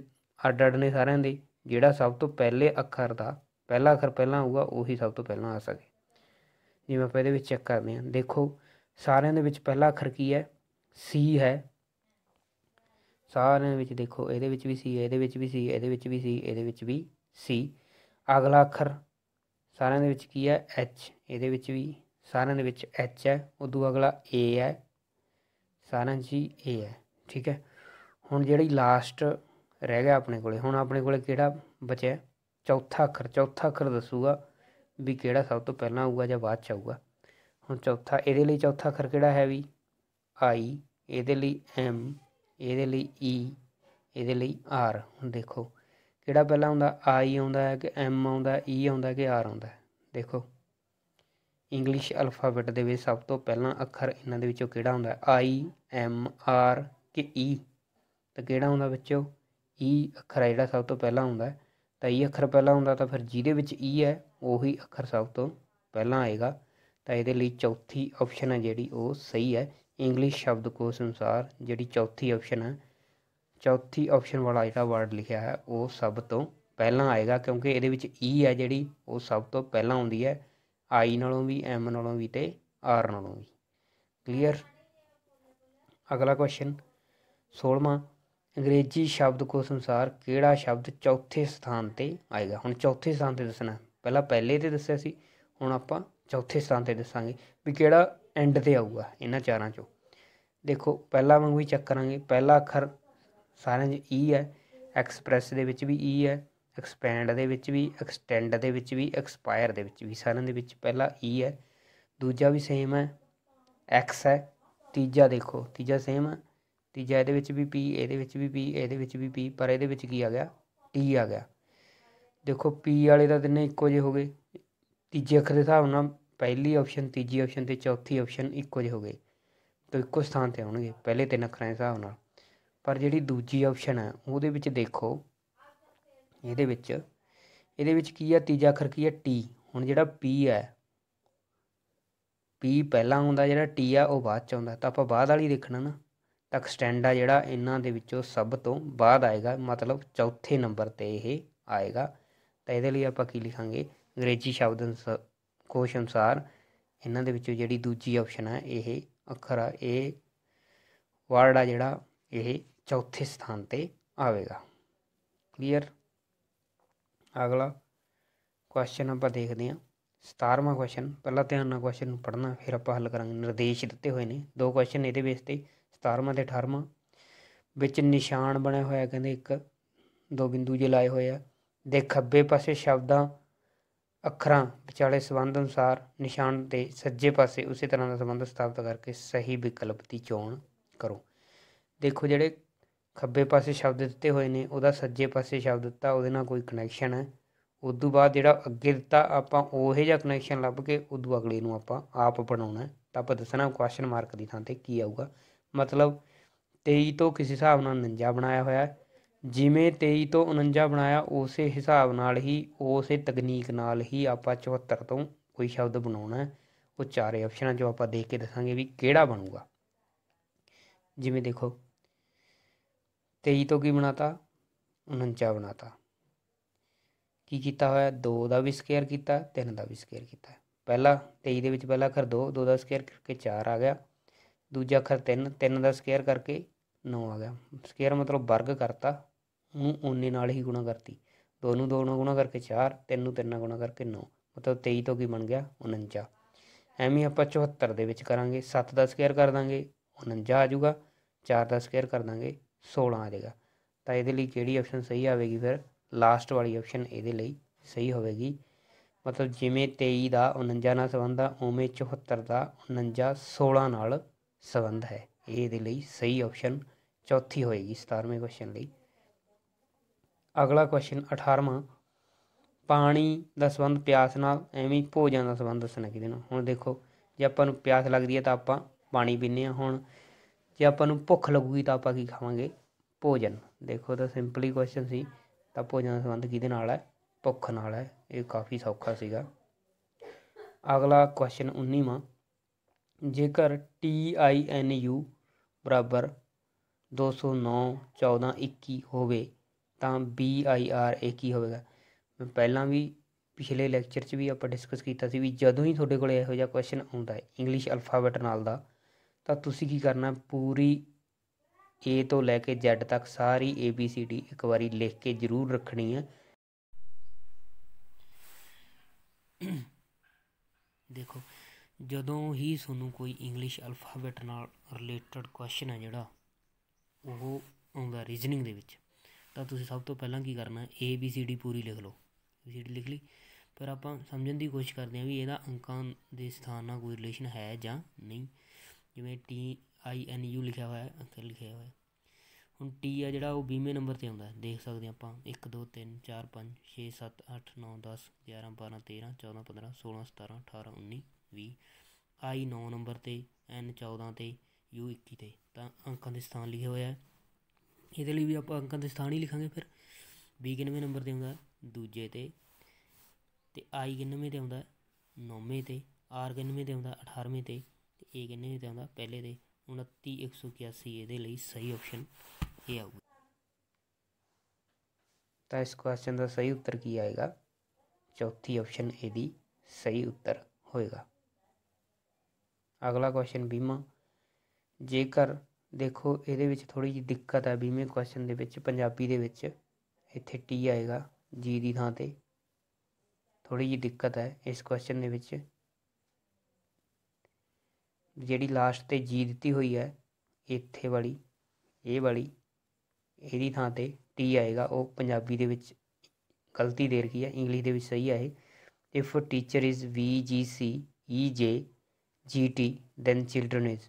ਅੱਡ ਅੱਡ ਨੇ ਸਾਰਿਆਂ ਦੇ ਜਿਹੜਾ ਸਭ ਤੋਂ ਪਹਿਲੇ ਅੱਖਰ ਦਾ ਪਹਿਲਾ ਅੱਖਰ ਪਹਿਲਾਂ ਆਊਗਾ ਉਹੀ ਸਭ ਤੋਂ ਪਹਿਲਾਂ ਆ ਸਕੇ ਜਿਵੇਂ ਆਪਾਂ ਇਹਦੇ ਵਿੱਚ ਚੈੱਕ ਕਰਦੇ ਹਾਂ ਦੇਖੋ ਸਾਰਿਆਂ ਦੇ ਵਿੱਚ ਪਹਿਲਾ ਅੱਖਰ ਕੀ ਹੈ ਸੀ ਹੈ ਸਾਰਿਆਂ ਵਿੱਚ ਦੇਖੋ ਇਹਦੇ ਵਿੱਚ ਵੀ ਸੀ ਇਹਦੇ ਵਿੱਚ ਵੀ ਸੀ ਇਹਦੇ ਵਿੱਚ ਵੀ ਸੀ ਇਹਦੇ ਵਿੱਚ ਵੀ ਸੀ ਅਗਲਾ ਅੱਖਰ ਸਾਰਿਆਂ ਦੇ ਵਿੱਚ ਕੀ ਹੈ ਐਚ ਇਹਦੇ ਵਿੱਚ ਵੀ ਸਾਰਿਆਂ ਦੇ ਵਿੱਚ ਐਚ ਹੈ ਉਦੋਂ ਅਗਲਾ ਏ ਹੈ ਸਾਰਿਆਂ ਜੀ ਏ ਹੈ ਠੀਕ ਹੈ ਹੁਣ ਜਿਹੜੀ ਲਾਸਟ ਰਹਿ ਗਿਆ ਆਪਣੇ ਕੋਲੇ ਹੁਣ ਆਪਣੇ ਕੋਲੇ ਕਿਹੜਾ ਬਚਿਆ ਚੌਥਾ ਅੱਖਰ ਚੌਥਾ ਅੱਖਰ ਦੱਸੂਗਾ ਵੀ ਕਿਹੜਾ ਸਭ ਤੋਂ ਪਹਿਲਾਂ ਆਊਗਾ ਜਾਂ ਬਾਅਦ ਚ ਆਊਗਾ ਹੁਣ ਚੌਥਾ ਇਹਦੇ ਲਈ ਚੌਥਾ ਅੱਖਰ ਕਿਹੜਾ ਹੈ ਵੀ ਆਈ ਇਹਦੇ ਲਈ ਐਮ ਇਹਦੇ ਲਈ ਈ ਇਹਦੇ ਲਈ ਆਰ ਹੁਣ ਦੇਖੋ ਕਿਹੜਾ ਪਹਿਲਾਂ ਆਉਂਦਾ ਆਈ ਆਉਂਦਾ ਹੈ ਕਿ ਐਮ ਆਉਂਦਾ ਈ ਆਉਂਦਾ ਕਿ ਆਰ ਆਉਂਦਾ ਦੇਖੋ ਇੰਗਲਿਸ਼ ਅਲਫਾਬੈਟ ਦੇ ਵਿੱਚ ਸਭ ਤੋਂ ਪਹਿਲਾਂ ਅੱਖਰ ਇਹਨਾਂ ਦੇ ਵਿੱਚੋਂ ਕਿਹੜਾ ਹੁੰਦਾ ਆਈ ਐਮ ਆਰ ਕਿ ਈ ਤਾਂ ਕਿਹੜਾ ਹੁੰਦਾ ਬੱਚੋ ਈ ਅੱਖਰ ਜਿਹੜਾ ਸਭ ਤੋਂ ਪਹਿਲਾਂ ਆਉਂਦਾ ਤਾਂ ਈ ਅੱਖਰ ਪਹਿਲਾਂ ਆਉਂਦਾ ਤਾਂ ਫਿਰ ਜਿਹਦੇ ਵਿੱਚ ਈ ਹੈ ਉਹੀ ਅੱਖਰ ਸਭ ਤੋਂ ਪਹਿਲਾਂ ਆਏਗਾ ਤਾਂ ਇਹਦੇ ਲਈ ਚੌਥੀ ਆਪਸ਼ਨ ਹੈ ਜਿਹੜੀ ਉਹ ਸਹੀ ਹੈ ਇੰਗਲਿਸ਼ ਸ਼ਬਦਕੋਸ਼ ਅਨੁਸਾਰ ਜਿਹੜੀ ਚੌਥੀ ਆਪਸ਼ਨ ਹੈ ਚੌਥੀ ਆਪਸ਼ਨ ਵਾਲਾ ਜਿਹੜਾ ਵਰਡ ਲਿਖਿਆ ਹੈ ਉਹ ਸਭ ਤੋਂ ਪਹਿਲਾਂ ਆਏਗਾ ਕਿਉਂਕਿ ਇਹਦੇ ਵਿੱਚ ਈ ਹੈ ਜਿਹੜੀ ਉਹ ਸਭ ਤੋਂ ਪਹਿਲਾਂ ਆਉਂਦੀ ਹੈ ਆਈ ਨਾਲੋਂ ਵੀ ਐਮ ਨਾਲੋਂ ਵੀ ਤੇ ਆਰ ਨਾਲੋਂ ਵੀ ਕਲੀਅਰ ਅਗਲਾ ਕੁਐਸਚਨ 16ਵਾਂ ਅੰਗਰੇਜ਼ੀ ਸ਼ਬਦਕੋਸ਼ ਅਨੁਸਾਰ ਕਿਹੜਾ ਸ਼ਬਦ ਚੌਥੇ ਸਥਾਨ 'ਤੇ ਆਏਗਾ ਹੁਣ ਚੌਥੇ ਸਥਾਨ 'ਤੇ ਦੱਸਣਾ ਪਹਿਲਾਂ ਪਹਿਲੇ 'ਤੇ ਦੱਸਿਆ ਸੀ ਹੁਣ ਆਪਾਂ ਚੌਥੇ ਸਥਾਨ 'ਤੇ ਦੱਸਾਂਗੇ ਵੀ ਕਿਹੜਾ ਐਂਡ 'ਤੇ ਆਊਗਾ ਇਹਨਾਂ ਚਾਰਾਂ 'ਚੋਂ ਦੇਖੋ ਪਹਿਲਾ ਵਾਂਗੂ ਹੀ ਚੈੱਕ ਕਰਾਂਗੇ ਪਹਿਲਾ ਅੱਖਰ ਸਾਰਿਆਂ 'ਚ ਈ e ਹੈ ਐਕਸਪ੍ਰੈਸ ਦੇ ਵਿੱਚ ਵੀ ਈ e ਹੈ ਐਕਸਪੈਂਡ ਦੇ ਵਿੱਚ ਵੀ ਐਕਸਟੈਂਡ ਦੇ ਵਿੱਚ ਵੀ ਐਕਸਪਾਇਰ ਦੇ ਵਿੱਚ ਵੀ ਸਾਰਿਆਂ ਦੇ ਵਿੱਚ ਪਹਿਲਾ ਈ e ਹੈ ਦੂਜਾ ਵੀ ਸੇਮ ਹੈ ਐਕਸ ਹੈ ਤੀਜਾ ਦੇਖੋ ਤੀਜਾ ਸੇਮ ਹੈ ਤੀਜਾ ਇਹਦੇ ਵਿੱਚ ਵੀ p ਇਹਦੇ ਵਿੱਚ ਵੀ p ਇਹਦੇ ਵਿੱਚ ਵੀ p ਪਰ ਇਹਦੇ ਵਿੱਚ ਕੀ ਆ ਗਿਆ t e ਆ ਗਿਆ ਦੇਖੋ p ਵਾਲੇ ਤਾਂ ਦਿਨੇ ਇੱਕੋ ਜਿਹੇ ਹੋ ਗਏ ਤੀਜੇ ਅੱਖਰ ਦੇ ਹਿਸਾਬ ਨਾਲ ਪਹਿਲੀ ਆਪਸ਼ਨ ਤੀਜੀ ਆਪਸ਼ਨ ਤੇ ਚੌਥੀ ਆਪਸ਼ਨ ਇੱਕੋ ਜਿਹੇ ਹੋ ਗਏ ਤਾਂ ਇੱਕੋ ਸਥਾਨ ਤੇ ਆਉਣਗੇ ਪਹਿਲੇ ਤਿੰਨ ਅੱਖਰਾਂ ਦੇ ਹਿਸਾਬ ਨਾਲ ਪਰ ਜਿਹੜੀ ਦੂਜੀ ਆਪਸ਼ਨ ਹੈ ਉਹਦੇ ਵਿੱਚ ਦੇਖੋ ਇਹਦੇ ਵਿੱਚ ਇਹਦੇ ਵਿੱਚ ਕੀ ਆ ਤੀਜਾ ਅੱਖਰ ਕੀ ਹੈ ਟੀ ਹੁਣ ਜਿਹੜਾ ਪੀ ਹੈ ਪੀ ਪਹਿਲਾਂ ਆਉਂਦਾ ਜਿਹੜਾ ਟੀ ਆ ਉਹ ਬਾਅਦ ਚ ਆਉਂਦਾ ਤਾਂ ਆਪਾਂ ਬਾਅਦ ਵਾਲੀ ਦੇਖਣਾ ਨਾ ਤਾਂ ਆ ਜਿਹੜਾ ਇਹਨਾਂ ਦੇ ਵਿੱਚੋਂ ਸਭ ਤੋਂ ਬਾਅਦ ਆਏਗਾ ਮਤਲਬ ਚੌਥੇ ਨੰਬਰ ਤੇ ਇਹ ਆਏਗਾ ਤਾਂ ਇਹਦੇ ਲਈ ਆਪਾਂ ਕੀ ਲਿਖਾਂਗੇ ਅੰਗਰੇਜ਼ੀ ਸ਼ਬਦ ਕੋਸ਼ ਅਨੁਸਾਰ ਇਹਨਾਂ ਦੇ ਵਿੱਚੋਂ ਜਿਹੜੀ ਦੂਜੀ ਆਪਸ਼ਨ ਹੈ ਇਹ ਅੱਖਰ ਆ ਇਹ ਵਰਡ ਆ ਜਿਹੜਾ ਇਹ ਚੌਥੇ ਸਥਾਨ ਤੇ ਆਵੇਗਾ ਕਲੀਅਰ ਅਗਲਾ ਕੁਐਸਚਨ ਆਪਾਂ ਦੇਖਦੇ ਹਾਂ 17ਵਾਂ ਕੁਐਸਚਨ ਪਹਿਲਾਂ ਧਿਆਨ ਨਾਲ ਕੁਐਸਚਨ ਨੂੰ ਪੜ੍ਹਨਾ ਫਿਰ ਆਪਾਂ ਹੱਲ ਕਰਾਂਗੇ ਨਿਰਦੇਸ਼ ਦਿੱਤੇ ਹੋਏ ਨੇ ਦੋ ਕੁਐਸਚਨ ਇਹਦੇ ਬੇਸ ਤੇ 17ਵਾਂ ਤੇ 18ਵਾਂ ਵਿੱਚ ਨਿਸ਼ਾਨ ਬਣਿਆ ਹੋਇਆ ਕਹਿੰਦੇ ਇੱਕ ਦੋ ਬਿੰਦੂ ਜੇ ਲਾਏ ਹੋਏ ਆ ਦੇ ਖੱਬੇ ਪਾਸੇ ਸ਼ਬਦਾਂ ਅੱਖਰਾਂ ਵਿਚਾਲੇ ਸੰਬੰਧ ਅਨੁਸਾਰ ਨਿਸ਼ਾਨ ਦੇ ਸੱਜੇ ਪਾਸੇ ਉਸੇ ਤਰ੍ਹਾਂ ਦਾ ਸੰਬੰਧ ਸਥਾਪਿਤ ਕਰਕੇ ਸਹੀ ਵਿਕਲਪ ਦੀ ਚੋਣ ਕਰੋ ਦੇਖੋ ਜਿਹੜੇ ਖੱਬੇ ਪਾਸੇ ਸ਼ਬਦ ਦਿੱਤੇ ਹੋਏ ਨੇ ਉਹਦਾ ਸੱਜੇ ਪਾਸੇ ਸ਼ਬਦ ਦਿੱਤਾ ਉਹਦੇ ਨਾਲ ਕੋਈ ਕਨੈਕਸ਼ਨ ਹੈ ਉਸ ਤੋਂ ਬਾਅਦ ਜਿਹੜਾ ਅੱਗੇ ਦਿੱਤਾ ਆਪਾਂ ਉਹੇ ਜਿਹਾ ਕਨੈਕਸ਼ਨ ਲੱਭ ਕੇ ਉਸ ਤੋਂ ਅਗਲੇ ਨੂੰ ਆਪਾਂ ਆਪ ਬਣਾਉਣਾ ਤਾਂ ਆਪਾਂ ਦੱਸਣਾ ਕੁਐਸਚਨ ਮਾਰਕ ਦੀ ਥਾਂ ਤੇ ਕੀ ਆਊਗਾ ਮਤਲਬ 23 ਤੋਂ ਕਿਸੇ ਹਿਸਾਬ ਨਾਲ 49 ਬਣਾਇਆ ਹੋਇਆ ਜਿਵੇਂ 23 ਤੋਂ 49 ਬਣਾਇਆ ਉਸੇ ਹਿਸਾਬ ਨਾਲ ਹੀ ਉਸੇ ਤਕਨੀਕ ਨਾਲ ਹੀ ਆਪਾਂ 74 ਤੋਂ ਕੋਈ ਸ਼ਬਦ ਬਣਾਉਣਾ ਉਹ ਚਾਰੇ ਆਪਸ਼ਨਾਂ ਜੋ ਆਪਾਂ ਦੇਖ ਕੇ ਦੱਸਾਂਗੇ ਵੀ ਕਿਹੜਾ ਬਣੂਗਾ ਜਿਵੇਂ ਦੇਖੋ 23 ਤੋਂ ਕੀ ਬਣਾਤਾ 49 ਬਣਾਤਾ ਕੀ ਕੀਤਾ ਹੋਇਆ 2 ਦਾ ਵੀ ਸਕੁਅਰ ਕੀਤਾ 3 ਦਾ ਵੀ ਸਕੁਅਰ ਕੀਤਾ ਪਹਿਲਾ 23 ਦੇ ਵਿੱਚ ਪਹਿਲਾ ਅੱਖਰ 2 2 ਦਾ ਸਕੁਅਰ ਕਰਕੇ 4 ਆ ਗਿਆ ਦੂਜਾ ਅੱਖਰ 3 3 ਦਾ ਸਕੁਅਰ ਕਰਕੇ 9 ਆ ਗਿਆ ਸਕੁਅਰ ਮਤਲਬ ਵਰਗ ਕਰਤਾ ਉਹਨੂੰ ਓਨੇ ਨਾਲ ਹੀ ਗੁਣਾ ਕਰਤੀ 2 ਨੂੰ 2 ਨਾਲ ਗੁਣਾ ਕਰਕੇ 4 3 ਨੂੰ 3 ਨਾਲ ਗੁਣਾ ਕਰਕੇ 9 ਮਤਲਬ 23 ਤੋਂ ਕੀ ਬਣ ਗਿਆ 49 ਐਵੇਂ ਆਪਾਂ 74 ਦੇ ਵਿੱਚ ਕਰਾਂਗੇ 7 ਦਾ ਸਕੁਅਰ ਕਰ ਦਾਂਗੇ 49 ਆ ਜਾਊਗਾ 4 ਦਾ ਸਕੁਅਰ ਕਰ ਦਾਂਗੇ 16 ਆ ਜਾਏਗਾ ਤਾਂ ਇਹਦੇ ਲਈ ਕਿਹੜੀ ਆਪਸ਼ਨ ਸਹੀ ਆਵੇਗੀ ਫਿਰ ਲਾਸਟ ਵਾਲੀ ਆਪਸ਼ਨ ਇਹਦੇ ਲਈ ਸਹੀ ਹੋਵੇਗੀ ਮਤਲਬ ਜਿਵੇਂ 23 ਦਾ 49 ਨਾਲ ਸੰਬੰਧ ਆ ਉਵੇਂ 74 ਦਾ 49 16 ਨਾਲ ਸੰਬੰਧ ਹੈ ਇਹ ਦੇ ਲਈ ਸਹੀ ਆਪਸ਼ਨ ਚੌਥੀ ਹੋਏਗੀ 17ਵੇਂ ਕੁਐਸਚਨ ਲਈ ਅਗਲਾ ਕੁਐਸਚਨ 18ਵਾਂ ਪਾਣੀ ਦਾ ਸੰਬੰਧ ਪਿਆਸ ਨਾਲ ਐਵੇਂ ਭੋਜਨ ਦਾ ਸੰਬੰਧ ਦੱਸਣਾ ਕਿਹਦੇ ਨਾਲ ਹੁਣ ਦੇਖੋ ਜੇ ਆਪਾਂ ਨੂੰ ਪਿਆਸ ਲੱਗਦੀ ਹੈ ਤਾਂ ਆਪਾਂ ਪਾਣੀ ਪੀਂਦੇ ਹਾਂ ਹੁਣ ਜੇ ਆਪਾਂ ਨੂੰ ਭੁੱਖ ਲੱਗੂਗੀ ਤਾਂ ਆਪਾਂ ਕੀ ਖਾਵਾਂਗੇ ਭੋਜਨ ਦੇਖੋ ਤਾਂ ਸਿੰਪਲੀ ਕੁਐਸਚਨ ਸੀ ਤਾਂ ਭੋਜਨ ਦਾ ਸੰਬੰਧ ਕਿਹਦੇ ਨਾਲ ਹੈ ਭੁੱਖ ਨਾਲ ਹੈ ਇਹ ਕਾਫੀ ਸੌਖਾ ਸੀਗਾ ਅਗਲਾ ਕੁਐਸਚਨ 19ਵਾਂ ਜੇਕਰ ਟੀ ਆਈ ਐੱਨ ਯੂ ਬਰਾਬਰ ਦੋ ਸੌ ਨੌ ਚੌਦਾਂ ਇੱਕੀ ਹੋਵੇ ਤਾਂ ਬੀ ਆਈ ਆਰ ਇਹ ਕੀ ਹੋਵੇਗਾ ਮੈਂ ਪਹਿਲਾਂ ਵੀ ਪਿਛਲੇ ਲੈਕਚਰ 'ਚ ਵੀ ਆਪਾਂ ਡਿਸਕਸ ਕੀਤਾ ਸੀ ਵੀ ਜਦੋਂ ਹੀ ਤੁਹਾਡੇ ਕੋਲ ਇਹੋ ਜਿਹਾ ਕੁਐਸਚਨ ਆਉਂਦਾ ਹੈ ਇੰਗਲਿਸ਼ ਅਲਫਾਬੈਟ ਨਾਲ ਦਾ ਤਾਂ ਤੁਸੀਂ ਕੀ ਕਰਨਾ ਪੂਰੀ ਏ ਤੋਂ ਲੈ ਕੇ ਜ਼ੈਡ ਤੱਕ ਸਾਰੀ ਏ ਬੀ ਸੀ ਡੀ ਇੱਕ ਵਾਰੀ ਲਿਖ ਕੇ ਜ਼ਰੂਰ ਰੱਖਣੀ ਹੈ ਦੇਖੋ ਜਦੋਂ ਹੀ ਤੁਹਾਨੂੰ ਕੋਈ ਇੰਗਲਿਸ਼ ਅਲਫਾਬੈਟ ਨਾਲ ਰਿਲੇਟਡ ਕੁਐਸਚਨ ਹੈ ਜਿਹੜਾ ਉਹ ਆਉਂਦਾ ਰੀਜ਼ਨਿੰਗ ਦੇ ਵਿੱਚ ਤਾਂ ਤੁਸੀਂ ਸਭ ਤੋਂ ਪਹਿਲਾਂ ਕੀ ਕਰਨਾ ਏ ਬੀ ਸੀ ਡੀ ਪੂਰੀ ਲਿਖ ਲਓ ਸੀ ਡੀ ਲਿਖ ਲਈ ਪਰ ਆਪਾਂ ਸਮਝਣ ਦੀ ਕੋਸ਼ਿਸ਼ ਕਰਦੇ ਹਾਂ ਵੀ ਇਹਦਾ ਅੰਕਾਂ ਦੇ ਸਥਾਨ ਨਾਲ ਕੋਈ ਰਿਲੇਸ਼ਨ ਹੈ ਜਾਂ ਨਹੀਂ ਜਿਵੇਂ ਟੀ ਆਈ ਐਨ ਯੂ ਲਿਖਿਆ ਹੋਇਆ ਹੈ ਅੰਕ ਲਿਖਿਆ ਹੋਇਆ ਹੁਣ ਟੀ ਆ ਜਿਹੜਾ ਉਹ 20ਵੇਂ ਨੰਬਰ ਤੇ ਆਉਂਦਾ ਦੇਖ ਸਕਦੇ ਆਪਾਂ 1 2 3 4 5 6 7 8 9 10 11 12 13 14 15 16 17 18 19 ਵੀ ਆਈ 9 ਨੰਬਰ ਤੇ ਐਨ 14 ਤੇ ਯੂ 21 ਤੇ ਤਾਂ ਅੰਕਾਂ ਦੇ ਸਥਾਨ ਲਿਖੇ ਹੋਇਆ ਹੈ ਇਹਦੇ ਲਈ ਵੀ ਆਪਾਂ ਅੰਕਾਂ ਦੇ ਸਥਾਨ ਹੀ ਲਿਖਾਂਗੇ ਫਿਰ ਬੀ ਕਿੰਨਵੇਂ ਨੰਬਰ ਤੇ ਆਉਂਦਾ ਦੂਜੇ ਤੇ ਤੇ ਆਈ ਕਿੰਨਵੇਂ ਤੇ ਆਉਂਦਾ ਨੌਵੇਂ ਤੇ ਆਰ ਕਿੰਨਵੇਂ ਤੇ ਆਉਂਦਾ 18ਵੇਂ ਤੇ ਤੇ ਏ ਕਿੰਨਵੇਂ ਤੇ ਆਉਂਦਾ ਪਹਿਲੇ ਤੇ 29 181 ਇਹਦੇ ਲਈ ਸਹੀ ਆਪਸ਼ਨ ਇਹ ਆਊਗਾ ਤਾਂ ਇਸ ਕੁਐਸਚਨ ਦਾ ਸਹੀ ਉੱਤਰ ਕੀ ਆਏਗਾ ਚੌਥੀ ਆਪਸ਼ਨ ਇਹਦੀ ਸਹੀ ਉੱਤਰ ਹੋਏਗਾ ਅਗਲਾ ਕੁਐਸਚਨ ਬੀਮਾ ਜੇਕਰ ਦੇਖੋ ਇਹਦੇ ਵਿੱਚ ਥੋੜੀ ਜੀ ਦਿੱਕਤ ਹੈ ਬੀਮੇ ਕੁਐਸਚਨ ਦੇ ਵਿੱਚ ਪੰਜਾਬੀ ਦੇ ਵਿੱਚ ਇੱਥੇ ਟੀ ਆਏਗਾ ਜੀ ਦੀ ਥਾਂ ਤੇ ਥੋੜੀ ਜੀ ਦਿੱਕਤ ਹੈ ਇਸ ਕੁਐਸਚਨ ਦੇ ਵਿੱਚ ਜਿਹੜੀ ਲਾਸਟ ਤੇ ਜੀ ਦਿੱਤੀ ਹੋਈ ਹੈ ਇੱਥੇ ਵਾਲੀ ਇਹ ਵਾਲੀ ਇਹਦੀ ਥਾਂ ਤੇ ਟੀ ਆਏਗਾ ਉਹ ਪੰਜਾਬੀ ਦੇ ਵਿੱਚ ਗਲਤੀ ਦੇ ਰਹੀ ਹੈ ਇੰਗਲਿਸ਼ ਦੇ ਵਿੱਚ ਸਹੀ ਹੈ ਇਹ ਇਫ ਟੀਚਰ ਇਜ਼ ਵੀ ਜੀ ਸੀ E J G T then children is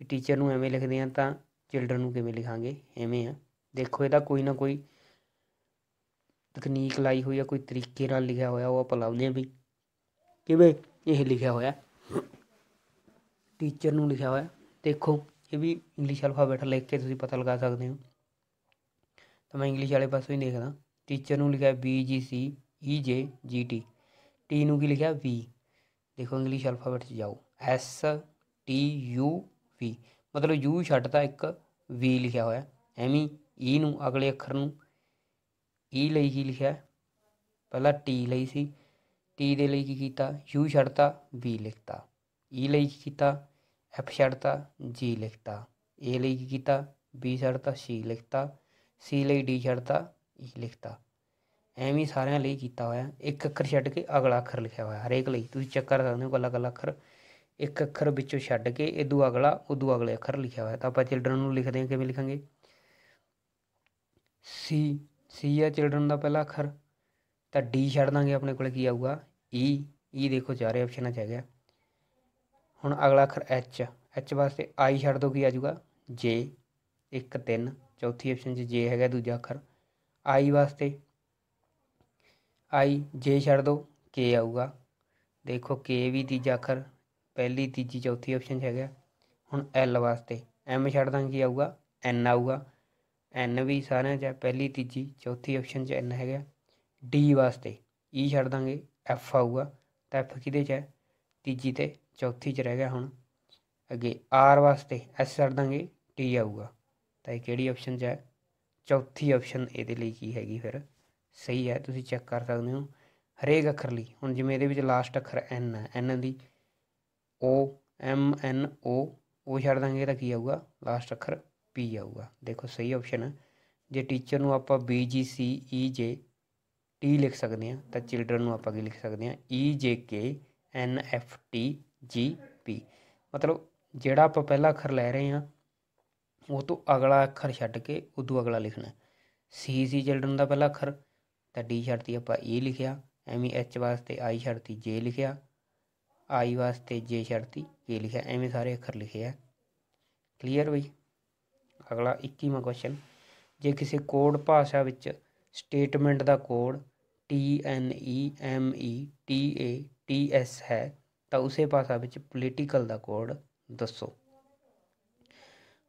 ਵੀ ਟੀਚਰ ਨੂੰ ਐਵੇਂ ਲਿਖਦੇ ਆ ਤਾਂ ਚਿਲਡਰਨ ਨੂੰ ਕਿਵੇਂ ਲਿਖਾਂਗੇ ਐਵੇਂ ਆ ਦੇਖੋ ਇਹਦਾ ਕੋਈ ਨਾ ਕੋਈ ਤਕਨੀਕ ਲਾਈ ਹੋਈ ਆ ਕੋਈ ਤਰੀਕੇ ਨਾਲ ਲਿਖਿਆ ਹੋਇਆ ਉਹ ਆਪਾਂ ਲਾਉਂਦੇ ਆ ਵੀ ਕਿਵੇਂ ਇਹ ਲਿਖਿਆ ਹੋਇਆ ਟੀਚਰ ਨੂੰ ਲਿਖਿਆ ਹੋਇਆ ਦੇਖੋ ਇਹ ਵੀ ਇੰਗਲਿਸ਼ ਅਲਫਾਬੈਟ ਲਿਖ ਕੇ ਤੁਸੀਂ ਪਤਾ ਲਗਾ ਸਕਦੇ ਹੋ ਤਾਂ ਮੈਂ ਇੰਗਲਿਸ਼ ਵਾਲੇ ਪਾਸੋਂ ਹੀ ਦੇਖਦਾ ਟੀਚਰ ਨੂੰ ਲਿਖਿਆ ਬੀ ਜੀ ਸੀ E J G T T ਨੂੰ ਕੀ ਲਿਖਿਆ ਵੀ ਦੇਖੋ ਇੰਗਲਿਸ਼ ਅਲਫਾਬੈਟ 'ਚ ਜਾਓ ਐਸ ਟੀ ਯੂ ਵੀ ਮਤਲਬ ਯੂ ਛੱਡਤਾ ਇੱਕ ਵੀ ਲਿਖਿਆ ਹੋਇਆ ਐਵੇਂ ਈ ਨੂੰ ਅਗਲੇ ਅੱਖਰ ਨੂੰ ਈ ਲਈ ਹੀ ਲਿਖਿਆ ਪਹਿਲਾਂ ਟੀ ਲਈ ਸੀ ਟੀ ਦੇ ਲਈ ਕੀ ਕੀਤਾ ਯੂ ਛੱਡਤਾ ਵੀ ਲਿਖਤਾ ਈ ਲਈ ਕੀ ਕੀਤਾ ਐਫ ਛੱਡਤਾ ਜੀ ਲਿਖਤਾ ਏ ਲਈ ਕੀ ਕੀਤਾ ਬੀ ਛੱਡਤਾ ਸੀ ਲਿਖਤਾ ਸੀ ਲਈ ਡੀ ਛੱਡਤਾ ਈ ਲਿਖਤਾ ਐਵੇਂ ਸਾਰਿਆਂ ਲਈ ਕੀਤਾ ਹੋਇਆ ਇੱਕ ਅੱਖਰ ਛੱਡ ਕੇ ਅਗਲਾ ਅੱਖਰ ਲਿਖਿਆ ਹੋਇਆ ਹਰੇਕ ਲਈ ਤੁਸੀਂ ਚੈੱਕ ਕਰ ਸਕਦੇ ਹੋ ਕੱਲਾ ਕੱਲਾ ਅੱਖਰ ਇੱਕ ਅੱਖਰ ਵਿੱਚੋਂ ਛੱਡ ਕੇ ਇਦੋਂ ਅਗਲਾ ਉਦੋਂ ਅਗਲੇ ਅੱਖਰ ਲਿਖਿਆ ਹੋਇਆ ਤਾਂ ਆਪਾਂ ਚਿਲਡਰਨ ਨੂੰ ਲਿਖਦੇ ਹਾਂ ਕਿਵੇਂ ਲਿਖਾਂਗੇ ਸੀ ਸੀ ਆ ਚਿਲਡਰਨ ਦਾ ਪਹਿਲਾ ਅੱਖਰ ਤਾਂ ਡੀ ਛੱਡ ਦਾਂਗੇ ਆਪਣੇ ਕੋਲ ਕੀ ਆਊਗਾ ਈ e, ਈ e ਦੇਖੋ ਚਾਰੇ ਆਪਸ਼ਨਾਂ ਚ ਆ ਗਿਆ ਹੁਣ ਅਗਲਾ ਅੱਖਰ ਐਚ ਐਚ ਵਾਸਤੇ ਆਈ ਛੱਡ ਦੋ ਕੀ ਆਜੂਗਾ ਜੇ 1 3 ਚੌਥੀ ਆਪਸ਼ਨ 'ਚ ਜੇ ਹੈਗਾ ਦੂਜਾ ਅੱਖਰ ਆਈ ਵਾਸਤੇ ਆਈ ਜੇ ਛੱਡ ਦੋ ਕੇ ਆਊਗਾ ਦੇਖੋ ਕੇ ਵੀ ਤੀਜਾ ਅੱਖਰ ਪਹਿਲੀ ਤੀਜੀ ਚੌਥੀ ਆਪਸ਼ਨ 'ਚ ਹੈਗਾ ਹੁਣ ਐਲ ਵਾਸਤੇ ਐਮ ਛੱਡ ਦਾਂਗੇ ਕੀ ਆਊਗਾ ਐਨ ਆਊਗਾ ਐਨ ਵੀ ਸਾਰਿਆਂ 'ਚ ਹੈ ਪਹਿਲੀ ਤੀਜੀ ਚੌਥੀ ਆਪਸ਼ਨ 'ਚ ਐਨ ਹੈਗਾ ਡੀ ਵਾਸਤੇ ਈ e ਛੱਡ ਦਾਂਗੇ ਐਫ ਆਊਗਾ ਤਾਂ ਐਫ ਕਿਹਦੇ 'ਚ ਹੈ ਤੀਜੀ ਤੇ ਚੌਥੀ 'ਚ ਰਹਿ ਗਿਆ ਹੁਣ ਅੱਗੇ ਆਰ ਵਾਸਤੇ ਐਸ ਛੱਡ ਦਾਂਗੇ ਟੀ ਆਊਗਾ ਤਾਂ ਇਹ ਕਿਹੜੀ ਆਪਸ਼ਨ 'ਚ ਹੈ ਚੌਥੀ ਆਪਸ਼ਨ ਇਹਦੇ ਲਈ ਕੀ ਹੈਗੀ ਫਿਰ ਸਹੀ ਹੈ ਤੁਸੀਂ ਚੈੱਕ ਕਰ ਸਕਦੇ ਹੋ ਹਰੇਕ ਅੱਖਰ ਲਈ ਹੁਣ ਜਿਵੇਂ ਇਹਦੇ ਵਿੱਚ ਲਾਸਟ ਅੱਖਰ ਐਨ ਹੈ ਐਨ ਦੀ ਓ ਐਮ ਐਨ ਓ ਉਹ ਛੱਡ ਦਾਂਗੇ ਤਾਂ ਕੀ ਆਊਗਾ ਲਾਸਟ ਅੱਖਰ ਪੀ ਆਊਗਾ ਦੇਖੋ ਸਹੀ ਆਪਸ਼ਨ ਹੈ ਜੇ ਟੀਚਰ ਨੂੰ ਆਪਾਂ ਬੀ ਜੀ ਸੀ ਈ ਜੇ ਟੀ ਲਿਖ ਸਕਦੇ ਆ ਤਾਂ ਚਿਲਡਰਨ ਨੂੰ ਆਪਾਂ ਕੀ ਲਿਖ ਸਕਦੇ ਆ ਈ ਜੇ ਕੇ ਐਨ ਐਫ ਟੀ ਜੀ ਪੀ ਮਤਲਬ ਜਿਹੜਾ ਆਪਾਂ ਪਹਿਲਾ ਅੱਖਰ ਲੈ ਰਹੇ ਆ ਉਹ ਤੋਂ ਅਗਲਾ ਅੱਖਰ ਛੱਡ ਕੇ ਉਦੋਂ ਅਗਲਾ ਲਿਖਣਾ ਸੀ ਸੀ ਚਿਲਡਰਨ ਦਾ ਪਹਿਲਾ ਅੱਖਰ ਤਾਂ ਡੀ ਛੱਡਤੀ ਆਪਾਂ ਈ e ਲਿਖਿਆ ਐਵੇਂ ਐਚ ਵਾਸਤੇ ਆਈ ਛੱਡਤੀ ਜੇ ਲਿਖਿਆ ਆਈ ਵਾਸਤੇ ਜੇ ਛੜਤੀ ਕੇ ਲਿਖਿਆ ਐਵੇਂ ਸਾਰੇ ਅੱਖਰ ਲਿਖੇ ਆ ਕਲੀਅਰ ਬਈ ਅਗਲਾ 21ਵਾਂ ਕੁਐਸਚਨ ਜੇ ਕਿਸੇ ਕੋਡ ਭਾਸ਼ਾ ਵਿੱਚ ਸਟੇਟਮੈਂਟ ਦਾ code T N E M E T A T S ਹੈ ਤਾਂ ਉਸੇ ਭਾਸ਼ਾ ਵਿੱਚ ਪੋਲੀਟੀਕਲ ਦਾ ਕੋਡ ਦੱਸੋ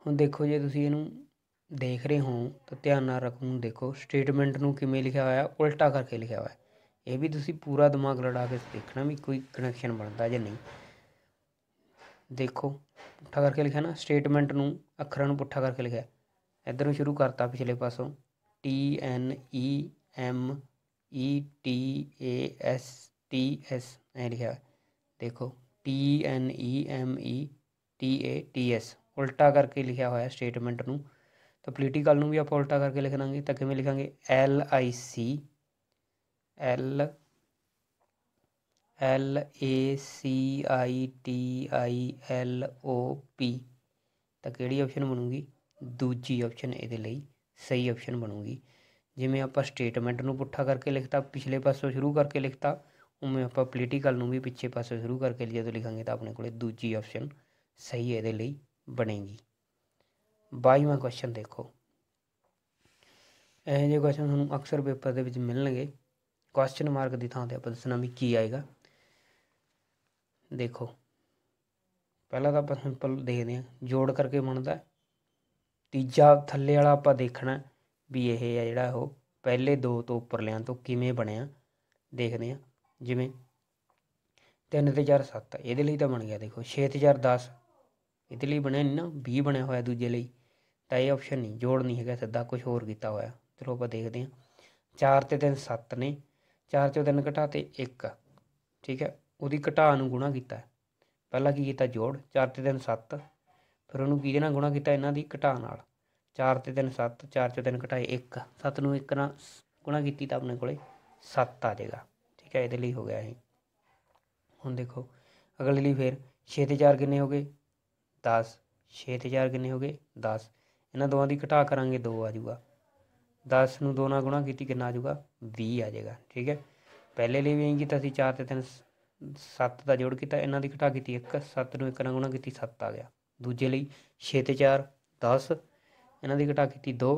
ਹੁਣ ਦੇਖੋ ਜੇ ਤੁਸੀਂ ਇਹਨੂੰ ਦੇਖ ਰਹੇ ਹੋ ਤਾਂ ਧਿਆਨ ਨਾਲ ਰੱਖੋ ਦੇਖੋ ਸਟੇਟਮੈਂਟ ਨੂੰ ਕਿਵੇਂ ਲਿਖਿਆ ਹੋਇਆ ਉਲਟਾ ਕਰਕੇ ਲਿਖਿਆ ਹੋਇਆ ਇਹ ਵੀ ਤੁਸੀਂ ਪੂਰਾ ਦਿਮਾਗ ਲੜਾ ਕੇ ਦੇਖਣਾ ਵੀ ਕੋਈ ਕਨੈਕਸ਼ਨ ਬਣਦਾ ਜਾਂ ਨਹੀਂ ਦੇਖੋ ਪੁੱਠਾ ਕਰਕੇ ਲਿਖਿਆ ਨਾ ਸਟੇਟਮੈਂਟ ਨੂੰ ਅੱਖਰਾਂ ਨੂੰ ਪੁੱਠਾ ਕਰਕੇ ਲਿਖਿਆ ਇਧਰੋਂ ਸ਼ੁਰੂ ਕਰਤਾ ਪਿਛਲੇ ਪਾਸੋਂ T N E M E T A S T S ਐ ਲਿਖਿਆ ਦੇਖੋ T N E M E T A T S ਉਲਟਾ ਕਰਕੇ ਲਿਖਿਆ ਹੋਇਆ ਸਟੇਟਮੈਂਟ ਨੂੰ ਤਾਂ ਪੋਲੀਟੀਕਲ ਨੂੰ ਵੀ ਆਪਾਂ ਉਲਟਾ ਕਰਕੇ ਲਿਖ ਦਾਂਗੇ ਤਾਂ ਕਿਵੇਂ ਲਿਖਾਂਗੇ L I C L L A C I T I L O P ਤਾਂ ਕਿਹੜੀ ਆਪਸ਼ਨ ਬਣੂਗੀ ਦੂਜੀ ਆਪਸ਼ਨ ਇਹਦੇ ਲਈ ਸਹੀ ਆਪਸ਼ਨ ਬਣੂਗੀ ਜਿਵੇਂ ਆਪਾਂ ਸਟੇਟਮੈਂਟ ਨੂੰ ਪੁੱਠਾ ਕਰਕੇ ਲਿਖਤਾ ਪਿਛਲੇ ਪਾਸੋਂ ਸ਼ੁਰੂ ਕਰਕੇ ਲਿਖਤਾ ਉਵੇਂ ਆਪਾਂ ਪੋਲੀਟੀਕਲ ਨੂੰ ਵੀ ਪਿੱਛੇ ਪਾਸੋਂ ਸ਼ੁਰੂ ਕਰਕੇ ਜਦੋਂ ਲਿਖਾਂਗੇ ਤਾਂ ਆਪਣੇ ਕੋਲੇ ਦੂਜੀ ਆਪਸ਼ਨ ਸਹੀ ਇਹਦੇ ਲਈ ਬਣੇਗੀ 22ਵਾਂ ਕੁਐਸਚਨ ਦੇਖੋ ਇਹ ਜਿਹੇ ਕੁਐਸਚਨ ਤੁਹਾਨੂੰ ਅਕਸਰ ਪੇਪਰ ਦੇ ਵਿੱਚ ਮਿਲਣਗੇ ਕੁਐਸਚਨ ਮਾਰਕ ਦੀ ਥਾਂ ਤੇ ਆਪਾਂ ਦੱਸਣਾ ਵੀ ਕੀ ਆਏਗਾ ਦੇਖੋ ਪਹਿਲਾਂ ਤਾਂ ਆਪਾਂ ਸਿੰਪਲ ਦੇਖਦੇ ਹਾਂ ਜੋੜ ਕਰਕੇ ਬਣਦਾ ਤੀਜਾ ਥੱਲੇ ਵਾਲਾ ਆਪਾਂ ਦੇਖਣਾ ਵੀ ਇਹ ਹੈ ਜਿਹੜਾ ਉਹ ਪਹਿਲੇ ਦੋ ਤੋਂ ਉੱਪਰ ਲਿਆਂ ਤੋਂ ਕਿਵੇਂ ਬਣਿਆ ਦੇਖਦੇ ਹਾਂ ਜਿਵੇਂ 3 ਤੇ 4 7 ਇਹਦੇ ਲਈ ਤਾਂ ਬਣ ਗਿਆ ਦੇਖੋ 6 ਤੇ 4 10 ਇਹਦੇ ਲਈ ਬਣਿਆ ਨਾ 20 ਬਣਿਆ ਹੋਇਆ ਦੂਜੇ ਲਈ ਤਾਂ ਇਹ ਆਪਸ਼ਨ ਨਹੀਂ ਜੋੜ ਨਹੀਂ ਹੈਗਾ ਸਿੱਧਾ ਕੁਝ ਹੋਰ ਕੀਤਾ ਹੋਇਆ ਚਲੋ ਆਪਾਂ ਦੇਖਦੇ ਹਾਂ 4 ਤੇ 3 7 ਨੇ 4 ਚੋਂ 3 ਘਟਾ ਤੇ 1 ਠੀਕ ਹੈ ਉਹਦੀ ਘਟਾ ਨੂੰ ਗੁਣਾ ਕੀਤਾ ਪਹਿਲਾਂ ਕੀ ਕੀਤਾ ਜੋੜ 4 ਤੇ 3 7 ਫਿਰ ਉਹਨੂੰ ਕਿਹਦੇ ਨਾਲ ਗੁਣਾ ਕੀਤਾ ਇਹਨਾਂ ਦੀ ਘਟਾ ਨਾਲ 4 ਤੇ 3 7 4 ਚੋਂ 3 ਘਟਾਏ 1 7 ਨੂੰ 1 ਨਾਲ ਗੁਣਾ ਕੀਤੀ ਤਾਂ ਆਪਣੇ ਕੋਲੇ 7 ਆ ਜਾਏਗਾ ਠੀਕ ਹੈ ਇਹਦੇ ਲਈ ਹੋ ਗਿਆ ਇਹ ਹੁਣ ਦੇਖੋ ਅਗਲੇ ਲਈ ਫਿਰ 6 ਤੇ 4 ਕਿੰਨੇ ਹੋ ਗਏ 10 6 ਤੇ 4 ਕਿੰਨੇ ਹੋ ਗਏ 10 ਇਹਨਾਂ ਦੋਵਾਂ ਦੀ ਘਟਾ ਕਰਾਂਗੇ 2 ਆ ਜਾਊਗਾ 10 ਨੂੰ 2 ਨਾਲ ਗੁਣਾ ਕੀਤੀ ਕਿੰਨਾ ਆ ਜਾਊਗਾ 20 ਆ ਜਾਏਗਾ ਠੀਕ ਹੈ ਪਹਿਲੇ ਲਈ ਵੀ ਐਂ ਕੀਤਾ ਸੀ 4 ਤੇ 3 7 ਦਾ ਜੋੜ ਕੀਤਾ ਇਹਨਾਂ ਦੀ ਘਟਾ ਕੀਤੀ 1 7 ਨੂੰ 1 ਨਾਲ ਗੁਣਾ ਕੀਤੀ 7 ਆ ਗਿਆ ਦੂਜੇ ਲਈ 6 ਤੇ 4 10 ਇਹਨਾਂ ਦੀ ਘਟਾ ਕੀਤੀ 2